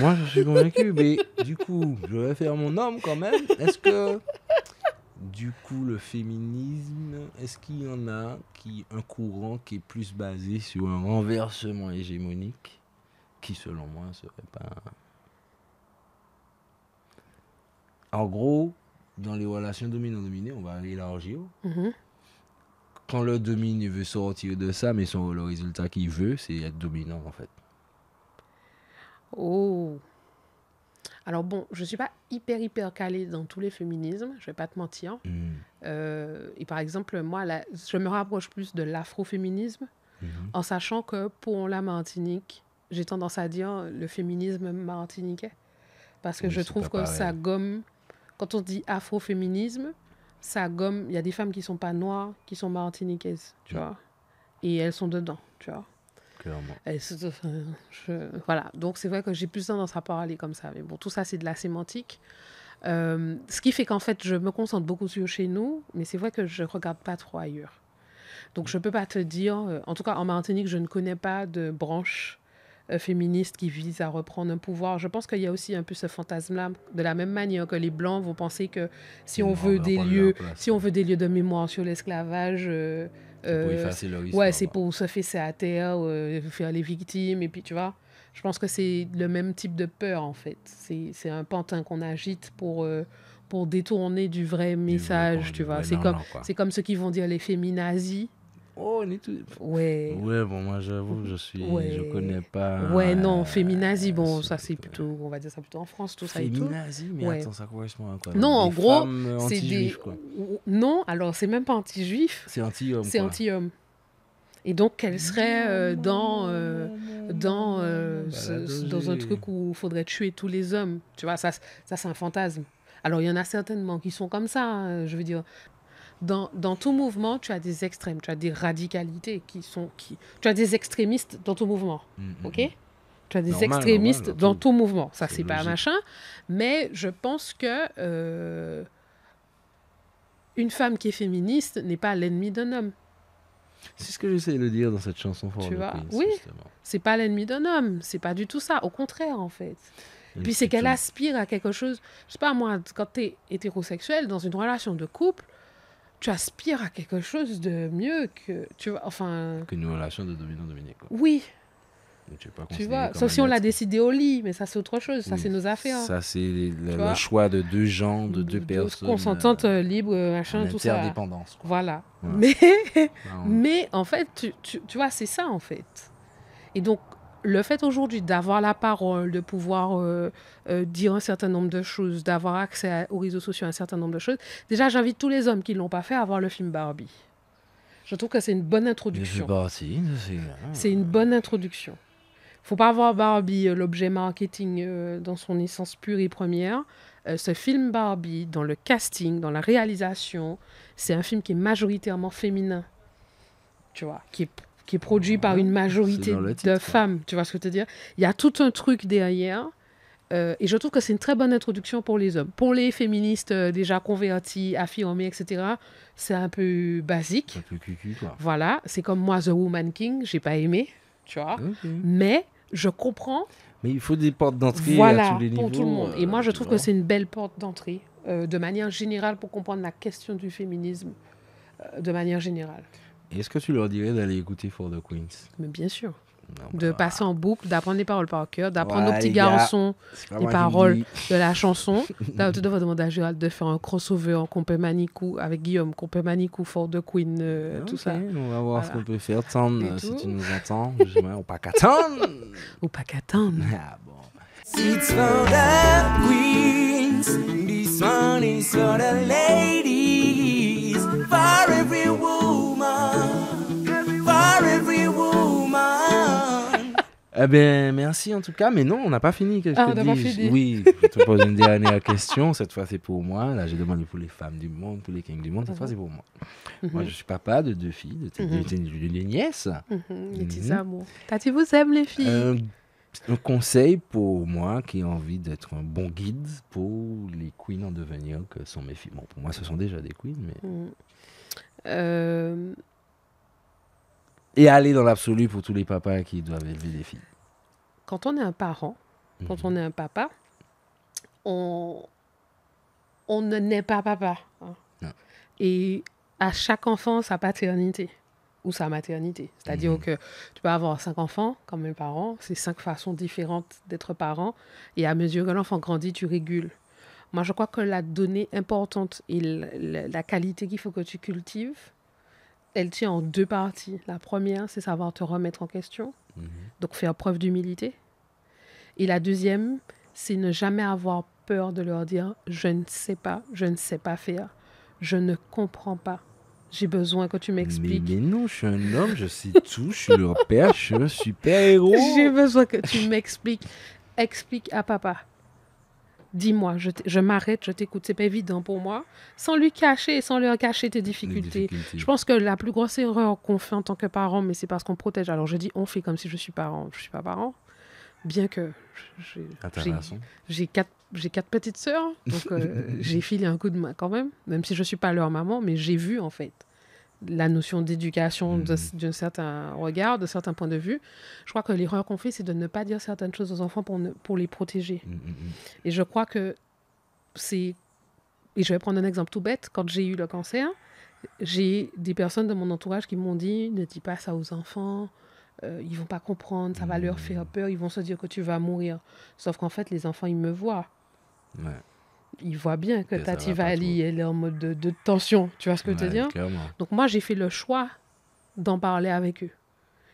A: Moi, je suis convaincu, mais du coup, je vais faire mon homme quand même. Est-ce que du coup, le féminisme, est-ce qu'il y en a qui, un courant qui est plus basé sur un renversement hégémonique, qui selon moi serait pas... En gros, dans les relations dominant-dominées, on va élargir. Mhm. Quand le domine veut sortir de ça, mais son, le résultat qu'il veut, c'est être dominant en fait.
B: Oh alors bon, je ne suis pas hyper, hyper calée dans tous les féminismes, je ne vais pas te mentir. Mm. Euh, et par exemple, moi, je me rapproche plus de l'afroféminisme, mm-hmm. en sachant que pour la Martinique, j'ai tendance à dire le féminisme martiniquais. Parce que je trouve que ça gomme, quand on dit afroféminisme, ça gomme, il y a des femmes qui ne sont pas noires, qui sont martiniquaises, tu mm. vois. Et elles sont dedans, tu vois voilà. Donc, c'est vrai que j'ai plus tendance à parler comme ça. Mais bon, tout ça, c'est de la sémantique. Euh, ce qui fait qu'en fait, je me concentre beaucoup sur chez nous, mais c'est vrai que je ne regarde pas trop ailleurs. Donc, je ne peux pas te dire, euh, en tout cas en Martinique, je ne connais pas de branche euh, féministe qui vise à reprendre un pouvoir. Je pense qu'il y a aussi un peu ce fantasme-là, de la même manière que les Blancs vont penser que si veut, des lieux, si on veut des lieux de mémoire sur l'esclavage, ouais, c'est pour euh, se fesser à terre, euh, faire les victimes, et puis tu vois. Je pense que c'est le même type de peur, en fait. C'est un pantin qu'on agite pour, euh, pour détourner du vrai message, tu vois. C'est comme, comme ceux qui vont dire les féminazis oh, Ouais. Ouais, bon,
A: moi, j'avoue, je suis. Je connais pas. Ouais, non,
B: euh, féminazie, bon, ça, c'est plutôt. On va dire ça plutôt en France, tout ça et tout. Féminazie, mais attends, ça correspond à quoi Non, en gros, euh, c'est des. Non, alors, c'est même pas anti-juif. C'est anti-homme. C'est anti-homme. Et donc, qu'elle serait euh, dans, dans, bah, dans un truc où il faudrait tuer tous les hommes. Tu vois, ça, ça c'est un fantasme. Alors, il y en a certainement qui sont comme ça, hein, je veux dire dans, tout mouvement, tu as des extrêmes, tu as des radicalités qui sont. Qui... Tu as des extrémistes dans tout mouvement. Mm, mm, OK mm. Tu as des extrémistes dans, tout mouvement. Ça, c'est pas machin. Mais je pense que. Euh, une femme qui est féministe n'est pas l'ennemi d'un homme.
A: C'est ce que j'essaie de dire dans cette chanson. tu vois, oui,
B: c'est pas l'ennemi d'un homme, c'est pas du tout ça, au contraire en fait. Puis c'est qu'elle aspire à quelque chose, je sais pas moi, quand tu es hétérosexuel dans une relation de couple, tu aspires à quelque chose de mieux que tu vois enfin
A: que nous de Dominique oui tu, vois sauf si on
B: l'a décidé au lit mais ça c'est autre chose ça c'est nos affaires ça
A: c'est le, choix de deux gens de, deux personnes consentantes euh, libres euh, machin tout ça interdépendance voilà
B: mais mais en fait tu, tu, tu vois c'est ça en fait et donc le fait aujourd'hui d'avoir la parole, de pouvoir euh, euh, dire un certain nombre de choses, d'avoir accès aux réseaux sociaux un certain nombre de choses, déjà j'invite tous les hommes qui ne l'ont pas fait à voir le film Barbie. Je trouve que c'est une bonne introduction. C'est une bonne introduction. Il Faut pas voir Barbie, euh, l'objet marketing, dans son essence pure et première. ce film Barbie, dans le casting, dans la réalisation, c'est un film qui est majoritairement féminin. Tu vois, qui qui est produit par une majorité de femmes. Tu vois ce que je veux dire Il y a tout un truc derrière. Euh, et je trouve que c'est une très bonne introduction pour les hommes. Pour les féministes euh, déjà convertis, affirmés, etc., c'est un peu basique. Un peu cucu, Voilà, c'est comme moi, The Woman King, j'ai pas aimé, tu vois. Mais je comprends.
A: Mais il faut des portes d'entrée à tous les pour tout le monde. Et moi, euh, je trouve que
B: c'est une belle porte d'entrée, de manière générale, pour comprendre la question du féminisme, de manière générale.
A: Est-ce que tu leur dirais d'aller écouter For the Queens
B: Mais bien sûr. de bah. passer en boucle, d'apprendre les paroles par cœur, d'apprendre nos aux petits garçons les paroles de la chanson. Là, tu devrais demander à Gérald de faire un crossover en compé Manicou avec Guillaume, compé Manicou, For the
A: Queen, euh, ah, tout ça. On va voir ce qu'on peut faire. Euh, si tu nous entends, ou pas qu'attendre. ou pas qu'attendre. Ah bon. for the queens. ladies. Eh ben, merci en tout cas. Mais non, on n'a pas fini. Ah, que je ah, fini. Oui, je te pose une dernière question. Cette fois, c'est pour moi. Là, j'ai demandé pour les femmes du monde, pour les kings du monde. Cette fois, c'est pour moi. Mhm. Moi, je suis papa de deux filles, de, de, mhm. nièces.
B: Mhm, les petits amours. T'as vous aime, les filles euh,
A: un conseil pour moi qui ai envie d'être un bon guide pour les queens en devenir que sont mes filles. Bon, pour moi, ce sont déjà des queens,
B: mais. Euh,
A: et aller dans l'absolu pour tous les papas qui
B: doivent élever des filles. Quand on est un parent, quand mhm. on est un papa, on, on ne naît pas papa. Hein. Et à chaque enfant sa paternité ou sa maternité. C'est-à-dire mhm. que tu peux avoir cinq enfants comme un parent, c'est cinq façons différentes d'être parent. Et à mesure que l'enfant grandit, tu régules. Moi, je crois que la donnée importante et la qualité qu'il faut que tu cultives, elle tient en deux parties. La première, c'est savoir te remettre en question, mhm. donc faire preuve d'humilité. Et la deuxième, c'est ne jamais avoir peur de leur dire je ne sais pas, je ne sais pas faire, je ne comprends pas. J'ai besoin que tu m'expliques.
A: Mais, mais, non, je suis un homme, je sais tout, je suis leur père, je suis un super-héros. J'ai
B: besoin que tu m'expliques. Explique à papa dis-moi, je, m'arrête, je t'écoute. C'est pas évident pour moi. Sans lui cacher, sans leur cacher tes difficultés. Je pense que la plus grosse erreur qu'on fait en tant que parent, mais c'est parce qu'on protège. Alors je dis on fait comme si je suis parent. Je suis pas parent. Bien que j'ai quatre, quatre, petites sœurs, donc euh, j'ai filé un coup de main quand même, même si je suis pas leur maman, mais j'ai vu en fait la notion d'éducation mhm. d'un certain regard, de certain point de vue. Je crois que l'erreur qu'on fait, c'est de ne pas dire certaines choses aux enfants pour, les protéger. Mhm, mhm, et je crois que c'est... Et je vais prendre un exemple tout bête. Quand j'ai eu le cancer, j'ai des personnes de mon entourage qui m'ont dit, ne dis pas ça aux enfants, euh, ils vont pas comprendre, ça va leur faire peur, ils vont se dire que tu vas mourir. Sauf qu'en fait, les enfants, ils me voient. Ouais il voit bien que Tati elle est en mode de, tension. Tu vois ce que je veux dire Donc moi, j'ai fait le choix d'en parler avec eux.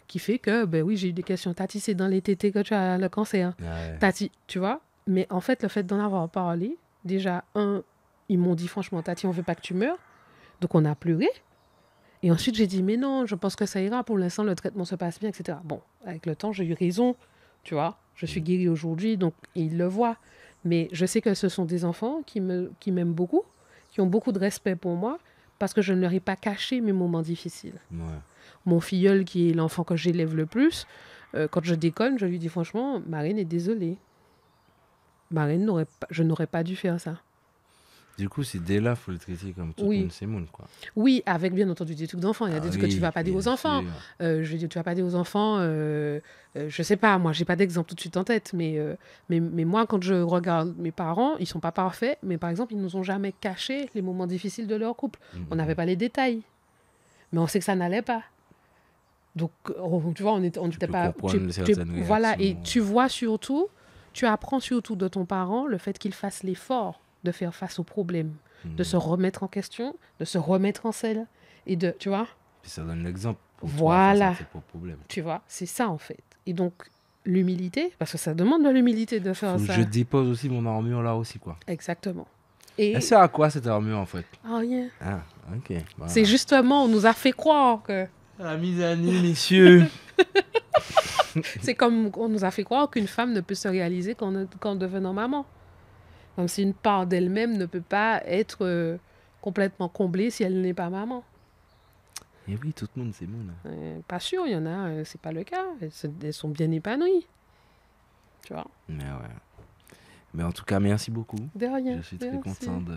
B: Qui fait que, ben oui, j'ai eu des questions. Tati, c'est dans les tétés que tu as le cancer. Ah Tati, tu vois Mais en fait, le fait d'en avoir parlé, déjà, un, ils m'ont dit franchement, Tati, on veut pas que tu meurs. Donc on a pleuré. Et ensuite, j'ai dit, mais non, je pense que ça ira. Pour l'instant, le traitement se passe bien, etc. Bon, avec le temps, j'ai eu raison. Tu vois, je suis mm. guérie aujourd'hui, donc ils le voient. Mais je sais que ce sont des enfants qui m'aiment qui beaucoup, qui ont beaucoup de respect pour moi, parce que je ne leur ai pas caché mes moments difficiles. Mon filleul, qui est l'enfant que j'élève le plus, euh, quand je déconne, je lui dis franchement, Marine est désolée. Marine, n'aurait pas, je n'aurais pas dû faire ça.
A: Du coup, c'est dès là, faut le traiter comme tout le monde, c'est quoi.
B: Oui, avec bien entendu des trucs d'enfants. Il y a des ah trucs que tu vas pas dire aux enfants. Euh, je dire tu vas pas dire aux enfants. Je euh, ne euh, je sais pas, moi, j'ai pas d'exemple tout de suite en tête, mais, mais, mais moi, quand je regarde mes parents, ils sont pas parfaits, mais par exemple, ils ne nous ont jamais caché les moments difficiles de leur couple. On mhm. n'avait pas les détails, mais on sait que ça n'allait pas. Donc, oh, tu vois, on n'était on tu pas. voilà, et tu vois surtout, tu apprends surtout de ton parent le fait qu'il fasse l'effort de faire face au problème de hmm. se remettre en question, de se remettre en selle et de, tu vois.
A: Puis ça donne l'exemple. Voilà.
B: Tu vois, c'est ça en fait. Et donc l'humilité, parce que ça demande de l'humilité de faire ça. Je
A: dépose aussi mon armure là aussi quoi. Exactement. Et... Ça sert à quoi cette armure en fait Rien. Ah, rien. Ah ok. C'est
B: justement, on nous a fait croire que.
A: La mise à nu, messieurs.
B: c'est comme on nous a fait croire qu'une femme ne peut se réaliser qu'en devenant maman. Comme si une part d'elle-même ne peut pas être euh, complètement comblée si elle n'est pas maman.
A: Et eh oui, tout le monde, c'est bon. Euh,
B: pas sûr, il y en a, euh, c'est pas le cas. Elles, sont bien épanouies. Tu vois
A: Mais ouais. Mais en tout cas, merci beaucoup. De rien. Je suis très content de.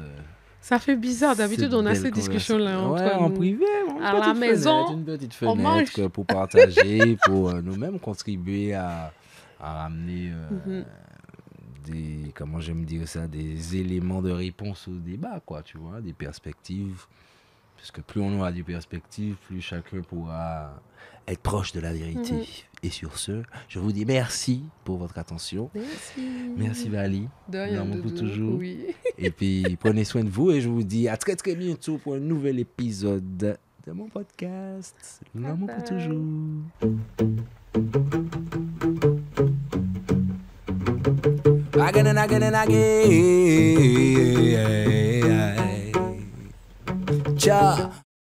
B: Ça fait bizarre, d'habitude on a ces discussions-là ouais, en privé, à la maison. Fenêtre, une petite fenêtre
A: pour partager, pour nous-mêmes contribuer à, à ramener mhm des comment me dire ça des éléments de réponse au débat quoi tu vois des perspectives parce que plus on aura des perspectives plus chacun pourra être proche de la vérité mhm. et sur ce je vous dis merci pour votre attention merci merci Vali de rien toujours et puis prenez soin de vous et je vous dis à très très bientôt pour un nouvel épisode de mon
C: podcast l'amour pour toujours
A: again and again and again. Cha.